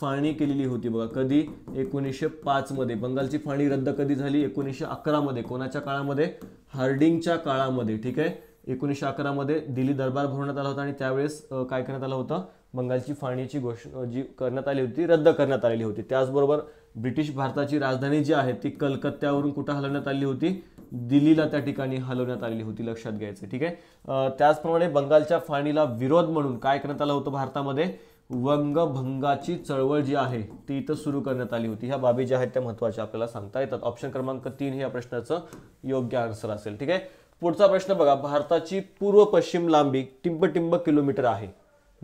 फाळणी केलेली होती बघा कधी एकोणीसशे पाचमध्ये बंगालची फाळणी रद्द कधी झाली एकोणीसशे अकरामध्ये कोणाच्या काळामध्ये हार्डिंगच्या काळामध्ये ठीक आहे एकोणीसशे अकरामध्ये दिल्ली दरबार भरवण्यात आला होता आणि त्यावेळेस काय करण्यात आलं होतं बंगालची फाळणीची घोषणा जी करण्यात आली होती रद्द करण्यात आलेली होती त्याचबरोबर ब्रिटिश भारताची राजधानी जी आहे ती कलकत्त्यावरून कुठं हलवण्यात आली होती दिल्लीला त्या ठिकाणी हलवण्यात आलेली होती लक्षात घ्यायचं ठीक आहे त्याचप्रमाणे बंगालच्या फाणीला विरोध म्हणून काय करण्यात आलं होतं भारतामध्ये वंगभंगाची चळवळ जी आहे ती इथं सुरू करण्यात आली होती ह्या बाबी ज्या आहेत त्या महत्त्वाच्या आपल्याला सांगता येतात ऑप्शन क्रमांक तीन हे या प्रश्नाचं योग्य आन्सर असेल ठीक आहे पुढचा प्रश्न बघा भारताची पूर्व पश्चिम लांबी टिंबटिंब किलोमीटर आहे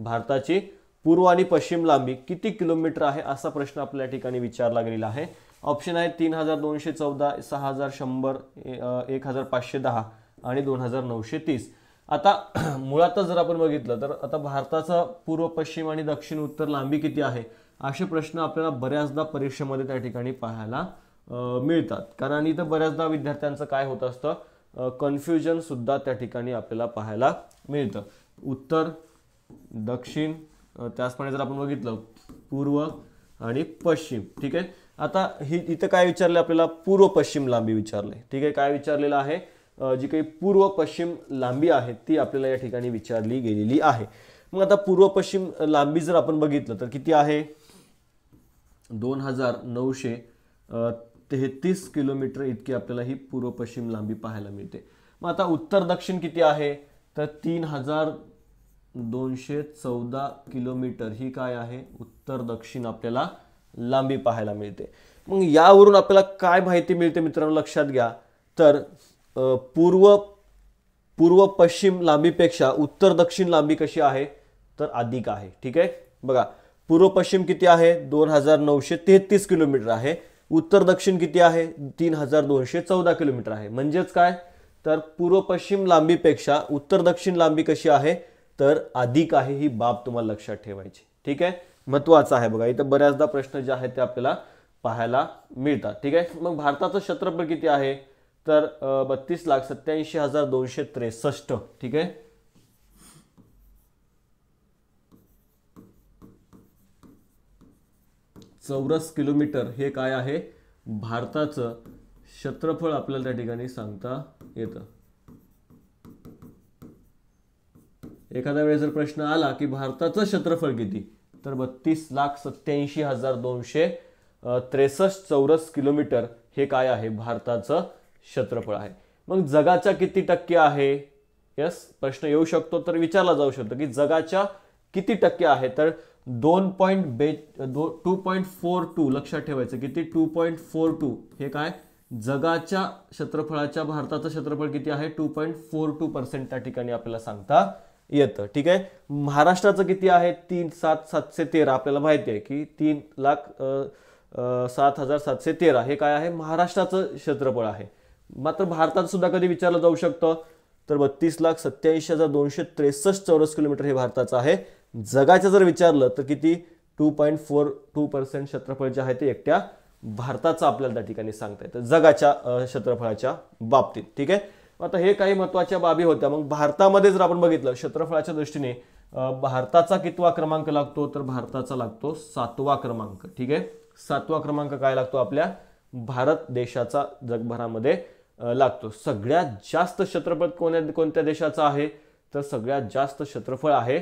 भारताची पूर्व आणि पश्चिम लांबी किती किलोमीटर आहे असा प्रश्न आपल्या ठिकाणी विचारला गेलेला आहे ऑप्शन आहे तीन हजार दोनशे चौदा सहा हजार शंभर एक हजार पाचशे दहा आणि दोन हजार नऊशे तीस आता मुळातच जर आपण बघितलं तर आता भारताचा पूर्व पश्चिम आणि दक्षिण उत्तर लांबी किती आहे असे प्रश्न आपल्याला बऱ्याचदा परीक्षेमध्ये त्या ठिकाणी पाहायला मिळतात कारण इथं बऱ्याचदा विद्यार्थ्यांचं काय होत असतं कन्फ्युजनसुद्धा त्या ठिकाणी आपल्याला पाहायला मिळतं उत्तर दक्षिण त्याचप्रमाणे जर आपण बघितलं पूर्व आणि पश्चिम ठीक आहे आता ही इथं काय विचारले आपल्याला पूर्व पश्चिम लांबी विचारले ठीक आहे काय विचारलेलं आहे जी काही पूर्व पश्चिम लांबी आहे ती आपल्याला या ठिकाणी विचारली गेलेली आहे मग आता पूर्व पश्चिम लांबी जर आपण बघितलं तर किती आहे दोन हजार नऊशे तेहतीस किलोमीटर इतकी आपल्याला ही पूर्व पश्चिम लांबी पाहायला मिळते मग आता उत्तर दक्षिण किती आहे तर तीन हजार दोनशे चौदा किलोमीटर ही काय आहे उत्तर दक्षिण आपल्याला लांबी पाहायला मिळते मग यावरून आपल्याला काय माहिती मिळते मित्रांनो लक्षात घ्या तर पूर्व पूर्व पश्चिम लांबीपेक्षा उत्तर दक्षिण लांबी कशी आहे तर अधिक आहे ठीक आहे बघा पूर्व पश्चिम किती आहे दोन हजार नऊशे तेहतीस किलोमीटर आहे उत्तर दक्षिण किती आहे तीन हजार दोनशे चौदा किलोमीटर आहे म्हणजेच काय तर पूर्व पश्चिम लांबीपेक्षा उत्तर दक्षिण लांबी कशी आहे तर अधिक आहे ही बाब तुम्हाला लक्षात ठेवायची ठीक आहे महत्वाचं आहे बघा इथं बऱ्याचदा प्रश्न जे आहेत ते आपल्याला पाहायला मिळतात ठीक आहे मग भारताचं क्षेत्रफळ किती आहे तर बत्तीस लाख सत्याऐंशी हजार दोनशे त्रेसष्ट ठीक आहे चौरस किलोमीटर हे काय आहे भारताचं क्षेत्रफळ आपल्याला त्या ठिकाणी सांगता येतं एखाद्या वेळेस जर प्रश्न आला की भारताचं क्षेत्रफळ किती तर बत्तीस लाख सत्याऐंशी हजार दोनशे त्रेसष्ट चौरस किलोमीटर हे काय आहे भारताचं क्षेत्रफळ आहे मग जगाच्या किती टक्के आहे यस प्रश्न येऊ शकतो तर विचारला जाऊ शकतो की जगाच्या किती टक्के आहे तर दोन पॉईंट बे टू पॉईंट फोर टू लक्षात ठेवायचं किती टू पॉईंट फोर टू हे काय जगाच्या क्षेत्रफळाच्या भारताचं क्षेत्रफळ किती आहे two point four two percent त्या ठिकाणी आपल्याला सांगता येतं ठीक आहे महाराष्ट्राचं किती आहे तीन सात सातशे तेरा आपल्याला माहिती आहे की तीन लाख सात हजार सातशे तेरा हे काय आहे महाराष्ट्राचं क्षेत्रफळ आहे मात्र भारतात सुद्धा कधी विचारलं जाऊ शकतं तर बत्तीस लाख सत्याऐंशी हजार दोनशे त्रेसष्ट चौरस किलोमीटर हे भारताचं आहे जगाचं जर विचारलं तर किती two point four two percent क्षेत्रफळ जे आहे ते एकट्या भारताचं आपल्याला त्या ठिकाणी सांगता येतं जगाच्या क्षेत्रफळाच्या बाबतीत ठीक आहे आता हे काही महत्त्वाच्या बाबी होत्या मग भारतामध्ये जर आपण बघितलं क्षेत्रफळाच्या दृष्टीने भारताचा कितवा क्रमांक लागतो तर भारताचा लागतो सातवा क्रमांक ठीक आहे सातवा क्रमांक काय लागतो आपल्या भारत देशाचा जगभरामध्ये लागतो सगळ्यात जास्त क्षेत्रफळ कोण्या कोणत्या देशाचा आहे तर सगळ्यात जास्त क्षेत्रफळ आहे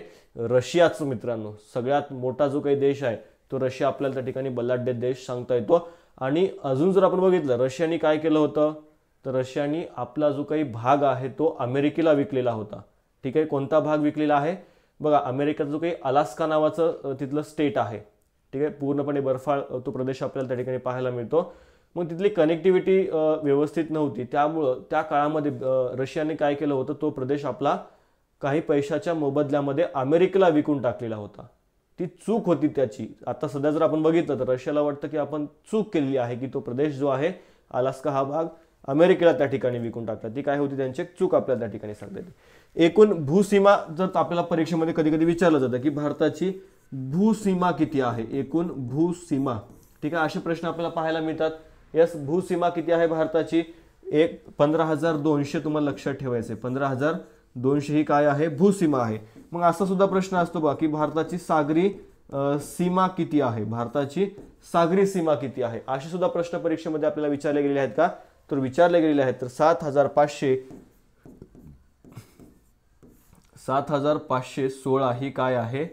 रशियाचं मित्रांनो सगळ्यात मोठा जो काही देश आहे तो रशिया आपल्याला त्या ठिकाणी बलाढ्य देश सांगता येतो आणि अजून जर आपण बघितलं रशियाने काय केलं होतं तर रशियाने आपला जो काही भाग आहे तो अमेरिकेला विकलेला होता ठीक आहे कोणता भाग विकलेला आहे बघा अमेरिका जो काही अलास्का नावाचं तिथलं स्टेट आहे ठीक आहे पूर्णपणे बर्फाळ तो प्रदेश आपल्याला त्या ठिकाणी पाहायला मिळतो मग तिथली कनेक्टिव्हिटी व्यवस्थित नव्हती त्यामुळं त्या काळामध्ये रशियाने काय केलं होतं तो प्रदेश आपला काही पैशाच्या मोबदल्यामध्ये अमेरिकेला विकून टाकलेला होता ती चूक होती त्याची आता सध्या जर आपण बघितलं तर रशियाला वाटतं की आपण चूक केलेली आहे की तो प्रदेश जो आहे अलास्का हा भाग अमेरिकेला त्या ठिकाणी विकून टाकतात ती काय होती त्यांची चूक आपल्याला त्या ठिकाणी सांगता येते एकूण भूसीमा जर आपल्याला परीक्षेमध्ये कधी कधी विचारलं जातं की भारताची भूसीमा किती आहे एकूण भूसीमा ठीक आहे असे प्रश्न आपल्याला पाहायला मिळतात यस भूसीमा किती आहे भारताची एक पंधरा हजार दोनशे तुम्हाला लक्षात ठेवायचे पंधरा हजार दोनशे ही काय आहे भूसीमा आहे मग असा सुद्धा प्रश्न असतो बा की भारताची सागरी सीमा किती आहे भारताची सागरी सीमा किती आहे असे सुद्धा प्रश्न परीक्षेमध्ये आपल्याला विचारले गेले आहेत का तर विचारले गेलेले आहेत तर सात हजार पाचशे सात हजार पाचशे सोळा ही काय आहे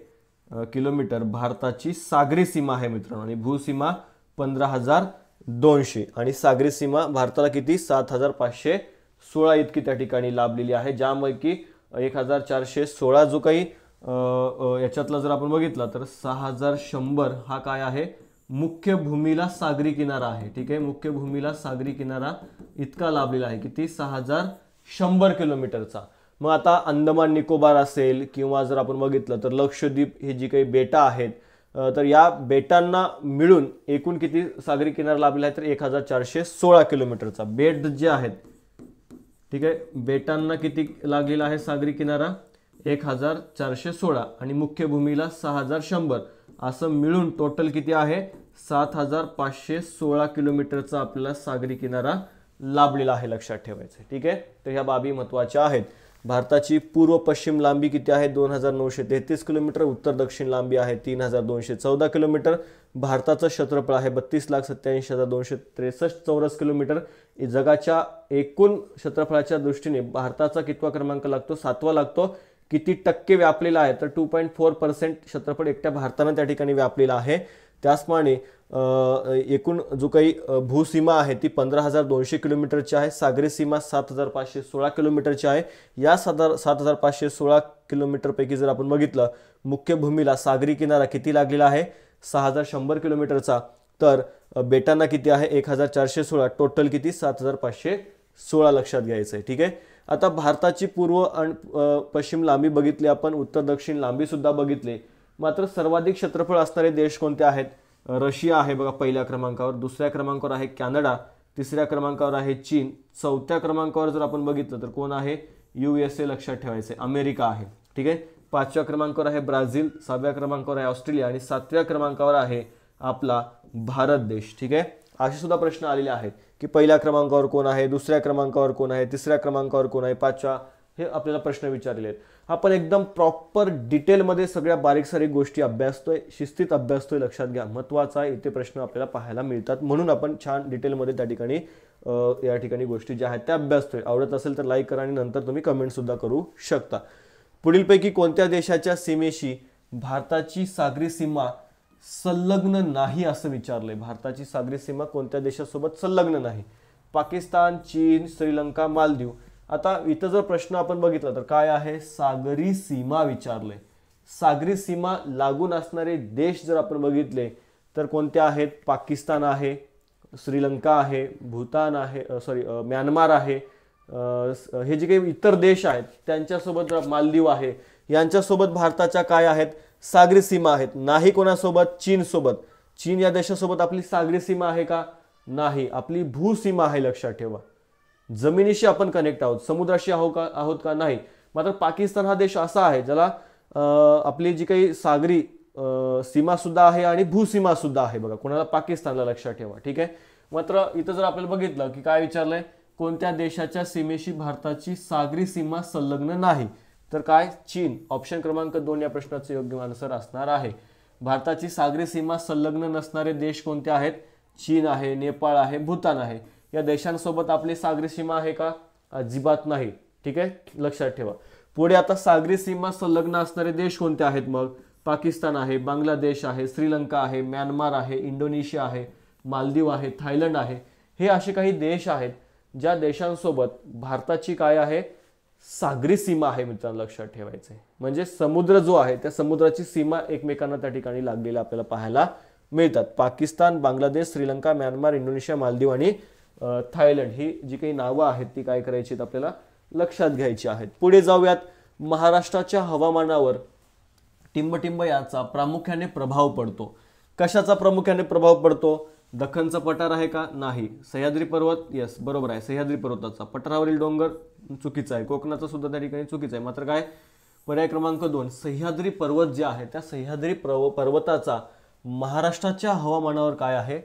किलोमीटर भारताची सागरी सीमा आहे मित्रांनो आणि भूसीमा पंधरा हजार दोनशे आणि सागरी सीमा भारताला किती सात हजार पाचशे सोळा इतकी त्या ठिकाणी लाभलेली आहे ज्यापैकी एक हजार चारशे सोळा जो काही याच्यातला जर आपण बघितला तर सहा हजार शंभर हा काय आहे मुख्य भूमीला सागरी किनारा आहे ठीक आहे मुख्य भूमीला सागरी किनारा इतका लाभलेला आहे किती सहा हजार शंभर किलोमीटरचा मग आता अंदमान निकोबार असेल किंवा जर आपण बघितलं तर लक्षद्वीप हे जी काही बेटा आहेत तर या बेटांना मिळून एकूण किती सागरी किनारा लाभलेला आहे तर एक हजार चारशे सोळा किलोमीटरचा बेट जे आहेत ठीक आहे बेटांना किती लागलेला आहे सागरी किनारा एक हजार चारशे सोळा आणि मुख्य भूमीला सहा हजार शंभर असं मिळून टोटल किती आहे सात हजार पाचशे सोळा किलोमीटरचा आपल्याला सागरी किनारा लाभलेला आहे लक्षात ठेवायचं ठीक आहे तर ह्या बाबी महत्त्वाच्या आहेत भारताची पूर्व पश्चिम लांबी किती आहे दोन हजार नऊशे तेहतीस किलोमीटर उत्तर दक्षिण लांबी आहे तीन हजार दोनशे चौदा किलोमीटर भारताचं क्षेत्रफळ आहे बत्तीस लाख सत्त्याऐंशी हजार दोनशे त्रेसष्ट चौरस किलोमीटर जगाच्या एकूण क्षेत्रफळाच्या दृष्टीने भारताचा कितवा क्रमांक लागतो सातवा लागतो किती टक्के व्यापलेला आहे तर टू पॉईंट फोर पर्सेंट क्षेत्रफळ एकट्या भारतानं त्या ठिकाणी व्यापलेला आहे त्याचप्रमाणे एकूण जो काही भूसीमा आहे ती पंधरा हजार दोनशे किलोमीटरची आहे सागरी सीमा सात हजार पाचशे सोळा किलोमीटरची आहे या साधार सात हजार पाचशे सोळा किलोमीटरपैकी जर आपण बघितलं मुख्य भूमीला सागरी किनारा किती लागलेला आहे सहा हजार शंभर किलोमीटरचा तर बेटांना किती आहे एक हजार चारशे सोळा टोटल किती सात हजार पाचशे सोळा लक्षात घ्यायचं आहे ठीक आहे आता भारताची पूर्व आणि पश्चिम लांबी बघितली आपण उत्तर दक्षिण लांबीसुद्धा बघितली मात्र सर्वाधिक क्षेत्रफळ असणारे देश कोणते आहेत रशिया आहे बघा पहिल्या क्रमांकावर दुसऱ्या क्रमांकावर आहे कॅनडा तिसऱ्या क्रमांकावर आहे चीन चौथ्या क्रमांकावर जर आपण बघितलं तर कोण आहे यू एस ए लक्षात ठेवायचे अमेरिका आहे ठीक आहे पाचव्या क्रमांकावर आहे ब्राझील सहाव्या क्रमांकावर आहे ऑस्ट्रेलिया आणि सातव्या क्रमांकावर आहे आपला भारत देश ठीक आहे असे सुद्धा प्रश्न आलेले आहेत की पहिल्या क्रमांकावर कोण आहे दुसऱ्या क्रमांकावर कोण आहे तिसऱ्या क्रमांकावर कोण आहे पाचव्या हे आपल्याला प्रश्न विचारले आहेत आपण एकदम प्रॉपर डिटेलमध्ये सगळ्या बारीक सारीक गोष्टी अभ्यासतोय शिस्तीत अभ्यासतोय लक्षात घ्या महत्त्वाचा इथे प्रश्न आपल्याला पाहायला मिळतात म्हणून आपण छान डिटेलमध्ये त्या ठिकाणी या ठिकाणी गोष्टी ज्या आहेत त्या अभ्यासतोय आवडत असेल तर लाईक करा आणि नंतर तुम्ही कमेंटसुद्धा करू शकता पुढीलपैकी कोणत्या देशाच्या सीमेशी भारताची सागरी सीमा संलग्न नाही असं विचारलंय भारताची सागरी सीमा कोणत्या देशासोबत संलग्न नाही पाकिस्तान चीन श्रीलंका मालदीव आता इथं जर प्रश्न आपण बघितला तर काय आहे सागरी सीमा विचारले सागरी सीमा लागून असणारे देश जर आपण बघितले तर कोणते आहेत पाकिस्तान आहे श्रीलंका आहे भूतान आहे सॉरी म्यानमार आहे हे जे काही इतर देश आहेत त्यांच्यासोबत मालदीव आहे यांच्यासोबत भारताच्या काय आहेत सागरी सीमा आहेत नाही कोणासोबत चीनसोबत चीन या देशासोबत आपली सागरी सीमा आहे का नाही आपली भूसीमा आहे लक्षात ठेवा जमिनीशी आपण कनेक्ट आहोत समुद्राशी आहो का आहोत का नाही मात्र पाकिस्तान हा देश असा आहे ज्याला आपली जी काही सागरी सीमा सुद्धा आहे आणि भूसीमा सुद्धा आहे बघा कोणाला पाकिस्तानला लक्षात ठेवा ठीक आहे मात्र इथं जर आपल्याला बघितलं की काय विचारलंय कोणत्या देशाच्या सीमेशी भारताची सागरी सीमा संलग्न नाही तर काय चीन ऑप्शन क्रमांक दोन या प्रश्नाचं योग्य आन्सर असणार आहे भारताची सागरी सीमा संलग्न नसणारे देश कोणते आहेत चीन आहे नेपाळ आहे भूतान आहे या देशांसोबत आपली सागरी सीमा आहे का अजिबात नाही ठीक आहे लक्षात ठेवा पुढे आता सागरी सीमा संलग्न असणारे देश कोणते आहेत मग पाकिस्तान आहे बांगलादेश आहे श्रीलंका आहे म्यानमार आहे इंडोनेशिया आहे मालदीव आहे थायलंड आहे हे असे काही देश आहेत ज्या देशांसोबत भारताची काय आहे सागरी सीमा आहे मित्रांनो लक्षात ठेवायचे म्हणजे समुद्र जो आहे त्या समुद्राची सीमा एकमेकांना त्या ठिकाणी लागलेल्या आपल्याला पाहायला मिळतात पाकिस्तान बांगलादेश श्रीलंका म्यानमार इंडोनेशिया मालदीव आणि थायलंड ही जी काही नावं आहेत ती काय करायची आपल्याला लक्षात घ्यायची आहेत पुढे जाऊयात महाराष्ट्राच्या हवामानावर टिंबटिंब याचा प्रामुख्याने प्रभाव पडतो कशाचा प्रामुख्याने प्रभाव पडतो दखनचा पठार आहे का नाही सह्याद्री पर्वत यस बरोबर आहे सह्याद्री पर्वताचा पठारावरील डोंगर चुकीचा आहे कोकणाचा सुद्धा त्या ठिकाणी चुकीचा आहे मात्र काय पर्याय क्रमांक दोन सह्याद्री पर्वत जे आहे त्या सह्याद्री पर्व पर्वताचा महाराष्ट्राच्या हवामानावर काय आहे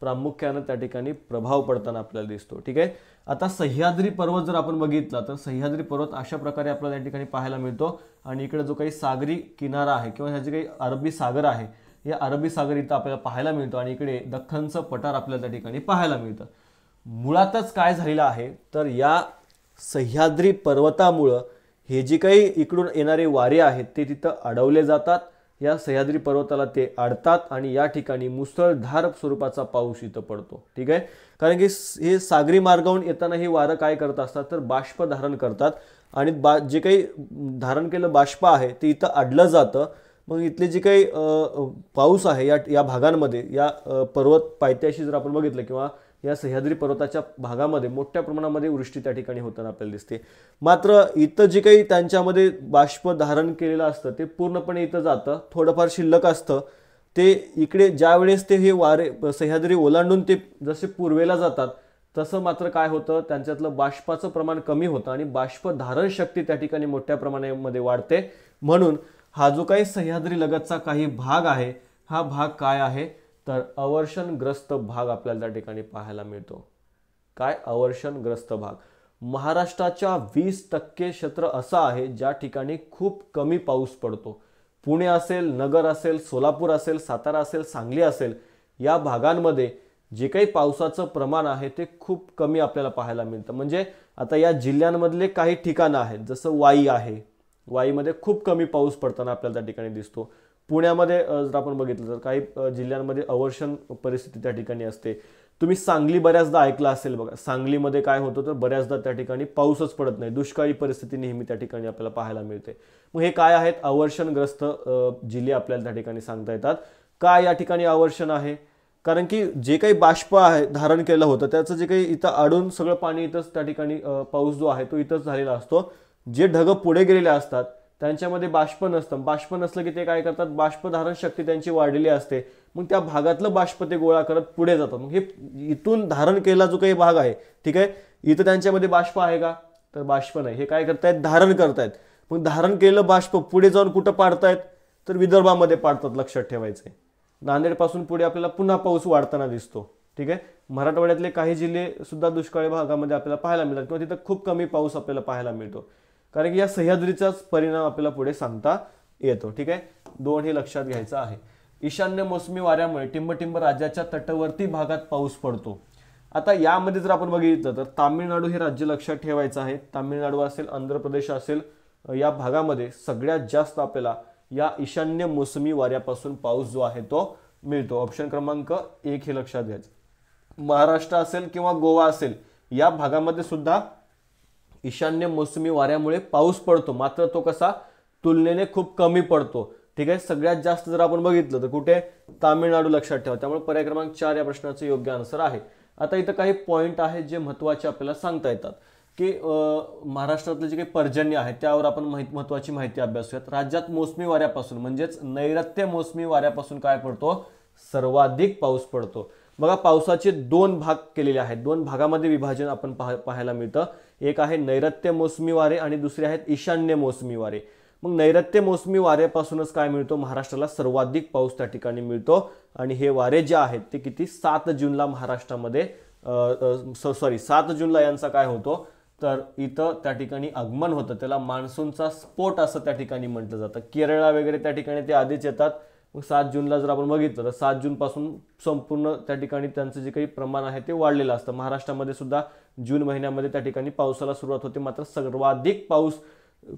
प्रामुख्यानं त्या ठिकाणी प्रभाव पडताना आपल्याला दिसतो ठीक आहे आता सह्याद्री पर्वत जर आपण बघितला तर सह्याद्री पर्वत अशा प्रकारे आपल्याला त्या ठिकाणी पाहायला मिळतो आणि इकडे जो काही सागरी किनारा आहे किंवा ह्याचे काही अरबी सागर आहे या अरबी सागर इथं आपल्याला पाहायला मिळतो आणि इकडे दख्खनचं पठार आपल्याला त्या ठिकाणी पाहायला मिळतं मुळातच काय झालेलं आहे तर या सह्याद्री पर्वतामुळं हे जे काही इकडून येणारे वारे आहेत ते तिथं अडवले जातात या सह्याद्री पर्वताला ते अडतात आणि या ठिकाणी मुसळधार स्वरूपाचा पाऊस इथं पडतो ठीक आहे कारण की हे सागरी मार्गावरून येताना हे वारं काय करत असतात तर बाष्प धारण करतात आणि बा जे काही धारण केलं बाष्प आहे ते इथं अडलं जातं मग इथले जे काही पाऊस आहे या या भागांमध्ये या पर्वत पायथ्याशी जर आपण बघितलं किंवा या सह्याद्री पर्वताच्या भागामध्ये मोठ्या प्रमाणामध्ये वृष्टी त्या ठिकाणी होताना आपल्याला दिसते मात्र इथं जे काही त्यांच्यामध्ये बाष्प धारण केलेलं असतं ते पूर्णपणे इथं जातं थोडंफार शिल्लक असतं ते इकडे ज्या वेळेस ते हे वारे सह्याद्री ओलांडून ते जसे पूर्वेला जातात तसं मात्र काय होतं त्यांच्यातलं बाष्पाचं प्रमाण कमी होतं आणि बाष्प धारण शक्ती त्या ठिकाणी मोठ्या प्रमाणामध्ये वाढते म्हणून हा जो काही सह्याद्री लगतचा काही भाग आहे हा भाग काय आहे तर अवर्षणग्रस्त भाग आपल्याला त्या ठिकाणी पाहायला मिळतो काय अवर्षणग्रस्त भाग महाराष्ट्राच्या वीस टक्के क्षेत्र असं आहे ज्या ठिकाणी खूप कमी पाऊस पडतो पुणे असेल नगर असेल सोलापूर असेल सातारा असेल सांगली असेल या भागांमध्ये जे काही पावसाचं प्रमाण आहे ते खूप कमी आपल्याला पाहायला मिळतं म्हणजे आता या जिल्ह्यांमधले काही ठिकाणं आहेत जसं वाई आहे वाईमध्ये खूप कमी पाऊस पडताना आपल्याला त्या ठिकाणी दिसतो पुण्यामध्ये जर आपण बघितलं तर काही जिल्ह्यांमध्ये अवर्षण परिस्थिती त्या ठिकाणी असते तुम्ही सांगली बऱ्याचदा ऐकलं असेल बघा सांगलीमध्ये काय होतं तर बऱ्याचदा त्या ठिकाणी पाऊसच पडत नाही दुष्काळी परिस्थिती नेहमी त्या ठिकाणी आपल्याला पाहायला मिळते मग हे काय आहेत अवर्षणग्रस्त जिल्हे आपल्याला त्या ठिकाणी सांगता येतात का या ठिकाणी आवर्षण आहे कारण की जे काही बाष्प आहे धारण केलं होतं त्याचं जे काही इथं अडून सगळं पाणी इथंच त्या ठिकाणी पाऊस जो आहे तो इथंच झालेला असतो जे ढगं पुढे गेलेले असतात त्यांच्यामध्ये बाष्प नसतं बाष्प नसलं की ते काय करतात बाष्पधारण शक्ती त्यांची वाढलेली असते मग त्या भागातलं बाष्प ते गोळा करत पुढे जातात मग हे इथून धारण केला जो काही भाग आहे ठीक आहे इथं त्यांच्यामध्ये बाष्प आहे का तर बाष्प नाही हे काय करतायत धारण करतायत मग धारण केलेलं बाष्प पुढे जाऊन कुठं पाडतायत तर विदर्भामध्ये पाडतात लक्षात नांदेड नांदेडपासून पुढे आपल्याला पुन्हा पाऊस वाढताना दिसतो ठीक आहे मराठवाड्यातले काही जिल्हे सुद्धा दुष्काळी भागामध्ये आपल्याला पाहायला मिळतात किंवा तिथं खूप कमी पाऊस आपल्याला पाहायला मिळतो कारण की या सह्याद्रीचाच परिणाम आपल्याला पुढे सांगता येतो ठीक आहे दोन हे लक्षात घ्यायचं आहे ईशान्य मोसमी वाऱ्यामुळे टिंबटिंब राज्याच्या तटवर्ती भागात पाऊस पडतो आता यामध्ये जर आपण बघितलं तर तामिळनाडू हे राज्य लक्षात ठेवायचं आहे तामिळनाडू असेल आंध्र प्रदेश असेल या भागामध्ये सगळ्यात जास्त आपल्याला या ईशान्य मोसमी वाऱ्यापासून पाऊस जो आहे तो मिळतो ऑप्शन क्रमांक एक हे लक्षात घ्यायचं महाराष्ट्र असेल किंवा गोवा असेल या भागामध्ये सुद्धा ईशान्य मोसमी वाऱ्यामुळे पाऊस पडतो मात्र तो कसा तुलनेने खूप कमी पडतो ठीक आहे सगळ्यात जास्त जर आपण बघितलं तर कुठे तामिळनाडू लक्षात ठेवा त्यामुळे पर्याय क्रमांक चार या प्रश्नाचं योग्य आन्सर आहे आता इथं काही पॉईंट आहेत जे महत्त्वाचे आपल्याला सांगता येतात की महाराष्ट्रातले जे काही पर्जन्य आहे त्यावर आपण माहिती महत्त्वाची माहिती अभ्यासूयात राज्यात मोसमी वाऱ्यापासून म्हणजेच नैऋत्य मोसमी वाऱ्यापासून काय पडतो सर्वाधिक पाऊस पडतो बघा पावसाचे दोन भाग केलेले आहेत दोन भागामध्ये विभाजन आपण पाहायला मिळतं एक आहे नैऋत्य मोसमी वारे आणि दुसरे आहेत ईशान्य मोसमी वारे मग नैऋत्य मोसमी वाऱ्यापासूनच काय मिळतो महाराष्ट्राला सर्वाधिक पाऊस त्या ठिकाणी मिळतो आणि हे वारे जे आहेत ते किती सात जूनला महाराष्ट्रामध्ये सॉरी सात जूनला यांचा काय होतो तर इथं त्या ठिकाणी आगमन होतं त्याला मान्सूनचा स्पोट असं त्या ठिकाणी म्हटलं जातं केरळा वगैरे त्या ठिकाणी ते आधीच येतात मग सात जूनला जर आपण बघितलं तर सात जूनपासून संपूर्ण त्या ठिकाणी त्यांचं जे काही प्रमाण आहे ते वाढलेलं असतं महाराष्ट्रामध्ये सुद्धा जून महिन्यामध्ये त्या ठिकाणी पावसाला सुरुवात होते मात्र सर्वाधिक पाऊस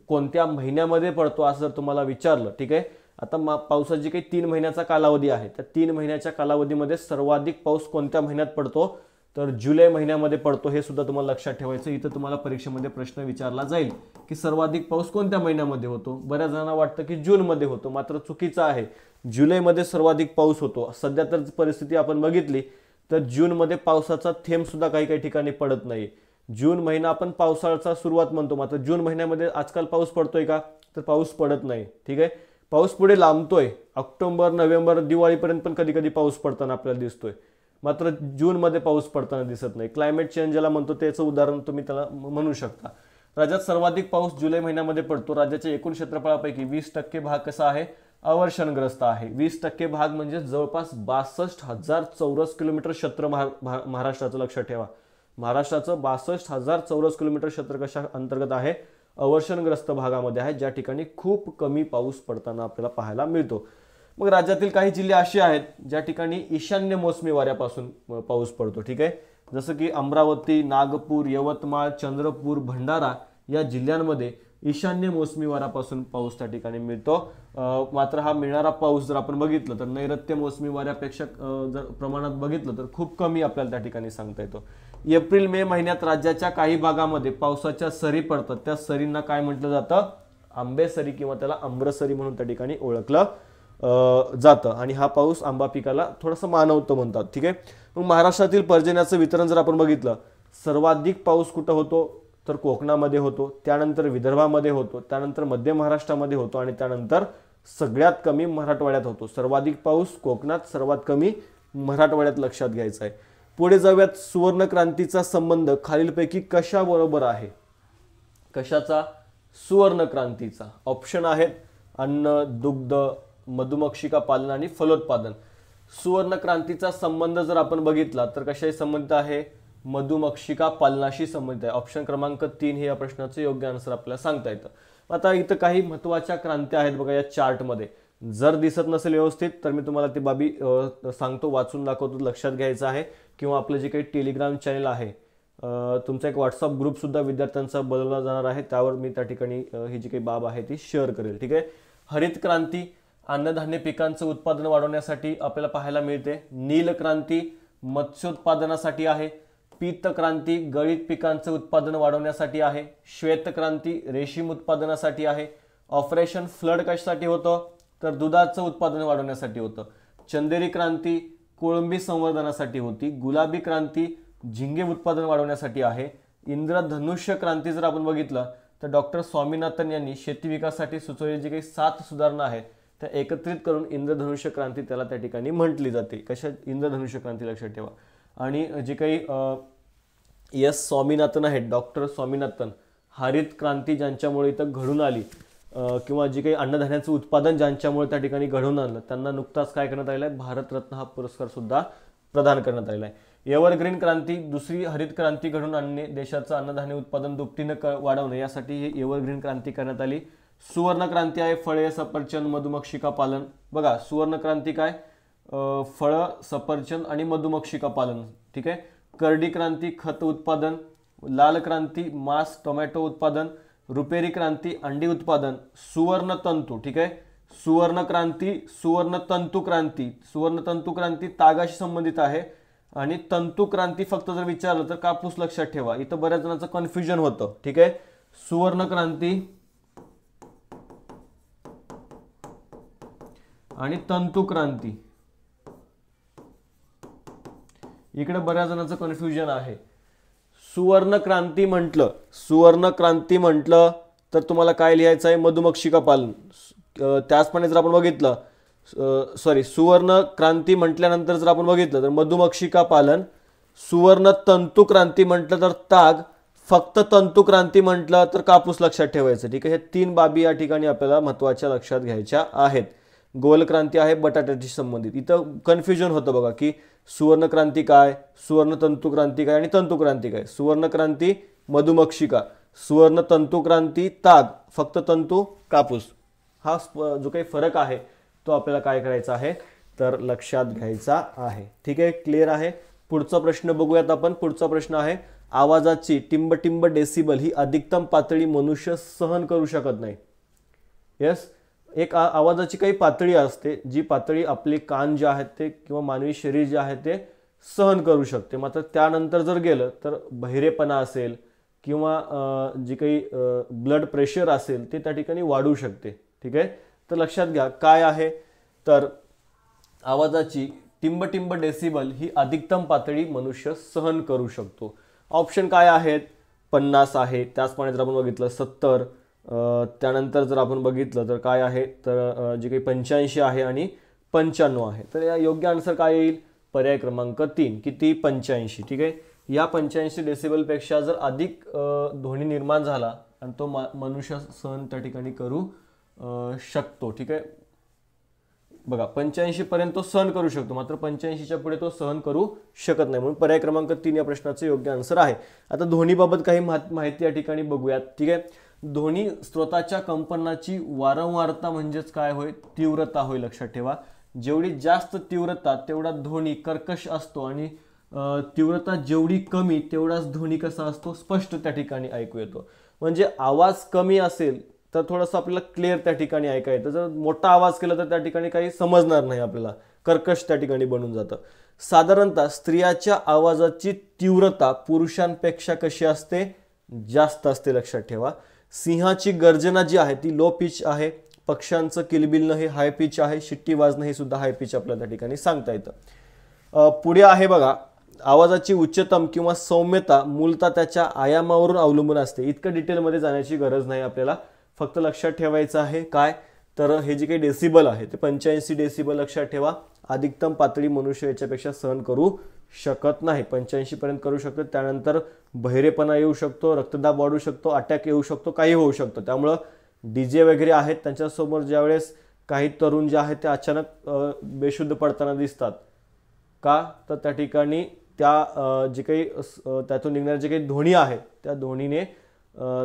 कोणत्या महिन्यामध्ये पडतो असं जर तुम्हाला विचारलं ठीक आहे आता मा पावसाची काही तीन महिन्याचा कालावधी आहे त्या तीन महिन्याच्या कालावधीमध्ये सर्वाधिक पाऊस कोणत्या महिन्यात पडतो तर जुलै महिन्यामध्ये पडतो हे सुद्धा तुम्हाला लक्षात ठेवायचं इथं तुम्हाला परीक्षेमध्ये प्रश्न विचारला जाईल की सर्वाधिक पाऊस कोणत्या महिन्यामध्ये होतो बऱ्याच जणांना वाटतं की जूनमध्ये होतो मात्र चुकीचं आहे जुलैमध्ये सर्वाधिक पाऊस होतो सध्या तर परिस्थिती आपण बघितली तर जूनमध्ये पावसाचा थेंबसुद्धा काही काही ठिकाणी पडत नाही जून महिना आपण पावसाळ्याचा सुरुवात म्हणतो मात्र जून महिन्यामध्ये आजकाल पाऊस पडतोय का तर पाऊस पडत नाही ठीक आहे पाऊस पुढे लांबतोय ऑक्टोबर नोव्हेंबर दिवाळीपर्यंत पण कधी कधी पाऊस पडताना आपल्याला दिसतोय मात्र जून मध्ये पाऊस पडताना दिसत नाही क्लायमेट चेंज ज्याला म्हणतो त्याचं उदाहरण तुम्ही त्याला म्हणू शकता राज्यात सर्वाधिक पाऊस जुलै महिन्यामध्ये पडतो राज्याच्या एकूण क्षेत्रफळापैकी वीस टक्के भाग कसा आहे अवर्षणग्रस्त आहे वीस टक्के भाग म्हणजे जवळपास बासष्ट हजार चौरस किलोमीटर क्षेत्र महाराष्ट्राचं लक्षात ठेवा महाराष्ट्राचं बासष्ट हजार चौरस किलोमीटर क्षेत्र कशा अंतर्गत आहे अवर्षणग्रस्त भागामध्ये आहे ज्या ठिकाणी खूप कमी पाऊस पडताना आपल्याला पाहायला मिळतो मग राज्यातील काही जिल्हे असे आहेत ज्या ठिकाणी ईशान्य मोसमी वाऱ्यापासून पाऊस पडतो ठीक आहे जसं की अमरावती नागपूर यवतमाळ चंद्रपूर भंडारा या जिल्ह्यांमध्ये ईशान्य मोसमी वाऱ्यापासून पाऊस त्या ठिकाणी मिळतो मात्र हा मिळणारा पाऊस जर आपण बघितलं तर नैऋत्य मोसमी वाऱ्यापेक्षा जर प्रमाणात बघितलं तर खूप कमी आपल्याला त्या ठिकाणी सांगता येतो एप्रिल मे महिन्यात राज्याच्या काही भागामध्ये पावसाच्या सरी पडतात त्या सरींना काय म्हटलं जातं आंबेसरी किंवा त्याला अम्रसरी म्हणून त्या ठिकाणी ओळखलं जातं आणि हा पाऊस आंबा पिकाला थोडासा मानवतं म्हणतात ठीक आहे मग महाराष्ट्रातील पर्जन्याचं वितरण जर आपण बघितलं सर्वाधिक पाऊस कुठं होतो तर कोकणामध्ये होतो त्यानंतर विदर्भामध्ये होतो त्यानंतर मध्य महाराष्ट्रामध्ये होतो आणि त्यानंतर सगळ्यात कमी मराठवाड्यात होतो सर्वाधिक पाऊस कोकणात सर्वात कमी मराठवाड्यात लक्षात घ्यायचा आहे पुढे जाऊयात सुवर्ण क्रांतीचा संबंध खालीलपैकी कशाबरोबर आहे कशाचा सुवर्णक्रांतीचा ऑप्शन आहेत अन्न दुग्ध मधुमक्षिका पालन आणि फलोत्पादन सुवर्ण क्रांतीचा संबंध जर आपण बघितला तर कशाही संबंधित आहे मधुमक्षिका पालनाशी संबंधित आहे ऑप्शन क्रमांक तीन हे या प्रश्नाचं योग्य आन्सर आपल्याला सांगता येतं आता इथं काही महत्त्वाच्या क्रांत्या आहेत बघा या चार्टमध्ये जर दिसत नसेल व्यवस्थित तर मी तुम्हाला ती बाबी सांगतो वाचून दाखवतो लक्षात घ्यायचं आहे किंवा आपलं जे काही टेलिग्राम चॅनल आहे तुमचा एक व्हॉट्सअप ग्रुपसुद्धा विद्यार्थ्यांचा बदलला जाणार आहे त्यावर मी त्या ठिकाणी ही जी काही बाब आहे ती शेअर करेल ठीक आहे हरित क्रांती अन्नधान्य पिकांचं उत्पादन वाढवण्यासाठी आपल्याला पाहायला मिळते नील क्रांती मत्स्योत्पादनासाठी आहे पीत क्रांती गळीत पिकांचं उत्पादन वाढवण्यासाठी आहे श्वेतक्रांती रेशीम उत्पादनासाठी आहे ऑपरेशन फ्लड कशासाठी होतं तर दुधाचं उत्पादन वाढवण्यासाठी होतं चंदेरी क्रांती कोळंबी संवर्धनासाठी होती गुलाबी क्रांती झिंगे उत्पादन वाढवण्यासाठी आहे इंद्रधनुष्य क्रांती जर आपण बघितलं तर डॉक्टर स्वामीनाथन यांनी शेती विकासासाठी सुचवलेली जी काही सात सुधारणा आहेत त्या एकत्रित करून इंद्रधनुष्य क्रांती त्याला त्या ठिकाणी म्हटली जाते कशा इंद्रधनुष्य क्रांती लक्षात ठेवा आणि जे काही एस स्वामीनाथन आहेत डॉक्टर स्वामीनाथन हरित क्रांती ज्यांच्यामुळे इथं घडून आली किंवा जी काही अन्नधान्याचं उत्पादन ज्यांच्यामुळे त्या ठिकाणी घडून आलं त्यांना नुकताच काय करण्यात आलेला आहे भारतरत्न हा पुरस्कार सुद्धा प्रदान करण्यात आलेला आहे एव्हरग्रीन क्रांती दुसरी हरित क्रांती घडून आणणे देशाचं अन्नधान्य उत्पादन दुप्टीनं क वाढवणे यासाठी ही एव्हरग्रीन क्रांती करण्यात आली सुवर्णक्रांती आहे फळे सफरचंद मधुमक्षिका पालन बघा सुवर्णक्रांती काय फळं सफरचंद आणि मधुमक्षिका पालन ठीक आहे करडी क्रांती खत उत्पादन लाल क्रांती मांस टोमॅटो उत्पादन रुपेरी क्रांती अंडी उत्पादन सुवर्ण तंतू ठीक आहे सुवर्ण क्रांती सुवर्ण तंतू क्रांती सुवर्ण तंतू तागाशी संबंधित आहे आणि तंतू क्रांती फक्त जर विचारलं तर कापूस लक्षात ठेवा इथं बऱ्याच जणांचं कन्फ्युजन होतं ठीक आहे सुवर्ण आणि तंतुक्रांती इकडे बऱ्याच जणांचं कन्फ्युजन आहे सुवर्ण क्रांती म्हटलं सुवर्ण क्रांती म्हटलं तर तुम्हाला काय लिहायचं आहे मधुमक्षिका पालन त्याचपणे जर आपण बघितलं सॉरी सुवर्ण क्रांती म्हटल्यानंतर जर आपण बघितलं तर मधुमक्षिका पालन सुवर्ण तंतू क्रांती म्हटलं तर ताग फक्त तंतू क्रांती म्हटलं तर कापूस लक्षात ठेवायचं ठीक आहे हे तीन बाबी या ठिकाणी आपल्याला महत्त्वाच्या लक्षात घ्यायच्या आहेत गोलक्रांती आहे बटाट्याशी संबंधित इथं कन्फ्युजन होतं बघा की सुवर्णक्रांती काय सुवर्ण तंतुक्रांती काय आणि तंतुक्रांती काय सुवर्णक्रांती मधुमक्षिका सुवर्ण तंतुक्रांती ताग फक्त तंतू कापूस हा जो काही फरक आहे तो आपल्याला काय करायचा आहे तर लक्षात घ्यायचा आहे ठीक आहे क्लिअर आहे पुढचा प्रश्न बघूयात आपण पुढचा प्रश्न आहे आवाजाची टिंबटिंब डेसिबल ही अधिकतम पातळी मनुष्य सहन करू शकत नाही यस yes? एक आवाजाची काही पातळी असते जी पातळी आपले कान जे आहेत ते किंवा मानवी शरीर जे आहे ते सहन करू शकते मात्र त्यानंतर जर गेलं तर बहिरेपणा असेल किंवा जी काही ब्लड प्रेशर असेल ते त्या ठिकाणी वाढू शकते ठीक आहे तर लक्षात घ्या काय आहे तर आवाजाची टिंबटिंब डेसिबल ही अधिकतम पातळी मनुष्य सहन करू शकतो ऑप्शन काय आहेत पन्नास आहे त्याचप्रमाणे जर आपण बघितलं सत्तर त्यानंतर जर आपण बघितलं तर काय आहे तर जे काही पंच्याऐंशी आहे आणि पंच्याण्णव आहे तर या योग्य आन्सर काय येईल पर्याय क्रमांक तीन किती पंच्याऐंशी ठीक आहे या पंच्याऐंशी डेसिबलपेक्षा जर अधिक ध्वनी निर्माण झाला आणि तो मनुष्य सहन त्या ठिकाणी करू शकतो ठीक आहे बघा पंच्याऐंशीपर्यंत तो सहन करू शकतो मात्र पंच्याऐंशीच्या पुढे तो सहन करू शकत नाही म्हणून पर्याय क्रमांक तीन या प्रश्नाचं योग्य आन्सर आहे आता ध्वनीबाबत काही माहिती या ठिकाणी बघूयात ठीक आहे ध्वनी स्त्रोताच्या कंपनाची वारंवारता म्हणजेच काय होय तीव्रता होय लक्षात ठेवा जेवढी जास्त तीव्रता तेवढा ध्वनी कर्कश असतो आणि तीव्रता जेवढी कमी तेवढाच ध्वनी कसा असतो स्पष्ट त्या ठिकाणी ऐकू येतो म्हणजे आवाज कमी असेल तर थोडंसं आपल्याला क्लिअर त्या ठिकाणी ऐका येतं जर मोठा आवाज केला तर त्या ठिकाणी काही समजणार नाही आपल्याला कर्कश त्या ठिकाणी बनून जातं साधारणतः स्त्रियाच्या आवाजाची तीव्रता पुरुषांपेक्षा कशी असते जास्त असते लक्षात ठेवा सिंहाची गर्जना जी आहे ती लो पिच आहे पक्ष्यांचं किलबिलणं हे हाय पिच आहे शिट्टी वाजणं हे सुद्धा हाय पिच आपल्याला त्या ठिकाणी सांगता येतं पुढे आहे बघा आवाजाची उच्चतम किंवा सौम्यता मूलतः त्याच्या आयामावरून अवलंबून असते इतकं डिटेलमध्ये जाण्याची गरज नाही आपल्याला फक्त लक्षात ठेवायचं आहे काय तर हे जे काही डेसिबल आहे ते पंच्याऐंशी डेसिबल लक्षात ठेवा अधिकतम पातळी मनुष्य याच्यापेक्षा सहन करू शकत नाही पंच्याऐंशीपर्यंत करू शकतो त्यानंतर बहिरेपणा येऊ शकतो रक्तदाब वाढू शकतो अटॅक येऊ शकतो काही होऊ शकतो त्यामुळं डी जे वगैरे आहेत त्यांच्यासमोर ज्यावेळेस काही तरुण जे आहेत ते अचानक बेशुद्ध पडताना दिसतात का तर त्या ठिकाणी त्या जे काही त्यातून निघणारे जे काही ध्वनी आहे त्या ध्वनीने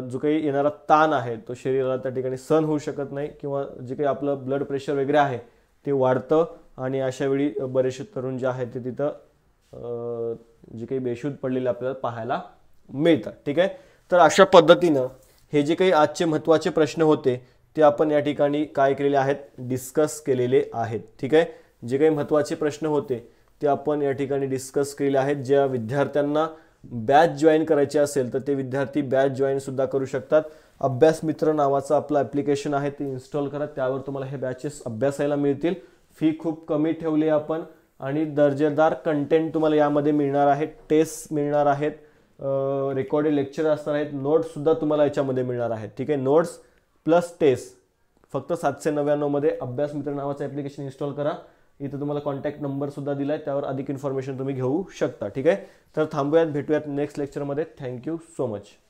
जो काही येणारा ताण आहे तो शरीराला त्या ठिकाणी सहन होऊ शकत नाही किंवा जे काही आपलं ब्लड प्रेशर वगैरे आहे ते वाढतं आणि अशावेळी बरेचसे तरुण जे आहेत ते तिथं जे काही बेशुद्ध पडलेले आपल्याला पाहायला मिळतात ठीक आहे तर अशा पद्धतीनं हे जे काही आजचे महत्त्वाचे प्रश्न होते ते आपण या ठिकाणी काय केलेले आहेत डिस्कस केलेले आहेत ठीक आहे जे काही महत्त्वाचे प्रश्न होते ते आपण या ठिकाणी डिस्कस केलेले आहेत ज्या विद्यार्थ्यांना बॅच जॉईन करायची असेल तर ते विद्यार्थी बॅच जॉईनसुद्धा करू शकतात अभ्यास मित्र नावाचं आपलं ॲप्लिकेशन आहे ते इन्स्टॉल करा त्यावर तुम्हाला हे बॅचेस अभ्यासायला मिळतील फी खूप कमी ठेवली आपण आणि दर्जेदार कंटेंट तुम्हाला यामध्ये मिळणार आहे टेस्ट मिळणार आहेत रेकॉर्डेड लेक्चर असणार आहेत नोट्ससुद्धा तुम्हाला याच्यामध्ये मिळणार आहेत ठीक आहे नोट्स प्लस टेस्ट फक्त सातशे नव्याण्णवमध्ये अभ्यास मित्र नावाचं ॲप्लिकेशन इन्स्टॉल करा इथं तुम्हाला कॉन्टॅक्ट नंबरसुद्धा दिला आहे त्यावर अधिक इन्फॉर्मेशन तुम्ही घेऊ शकता ठीक आहे तर थांबूयात भेटूयात नेक्स्ट लेक्चरमध्ये थँक्यू सो मच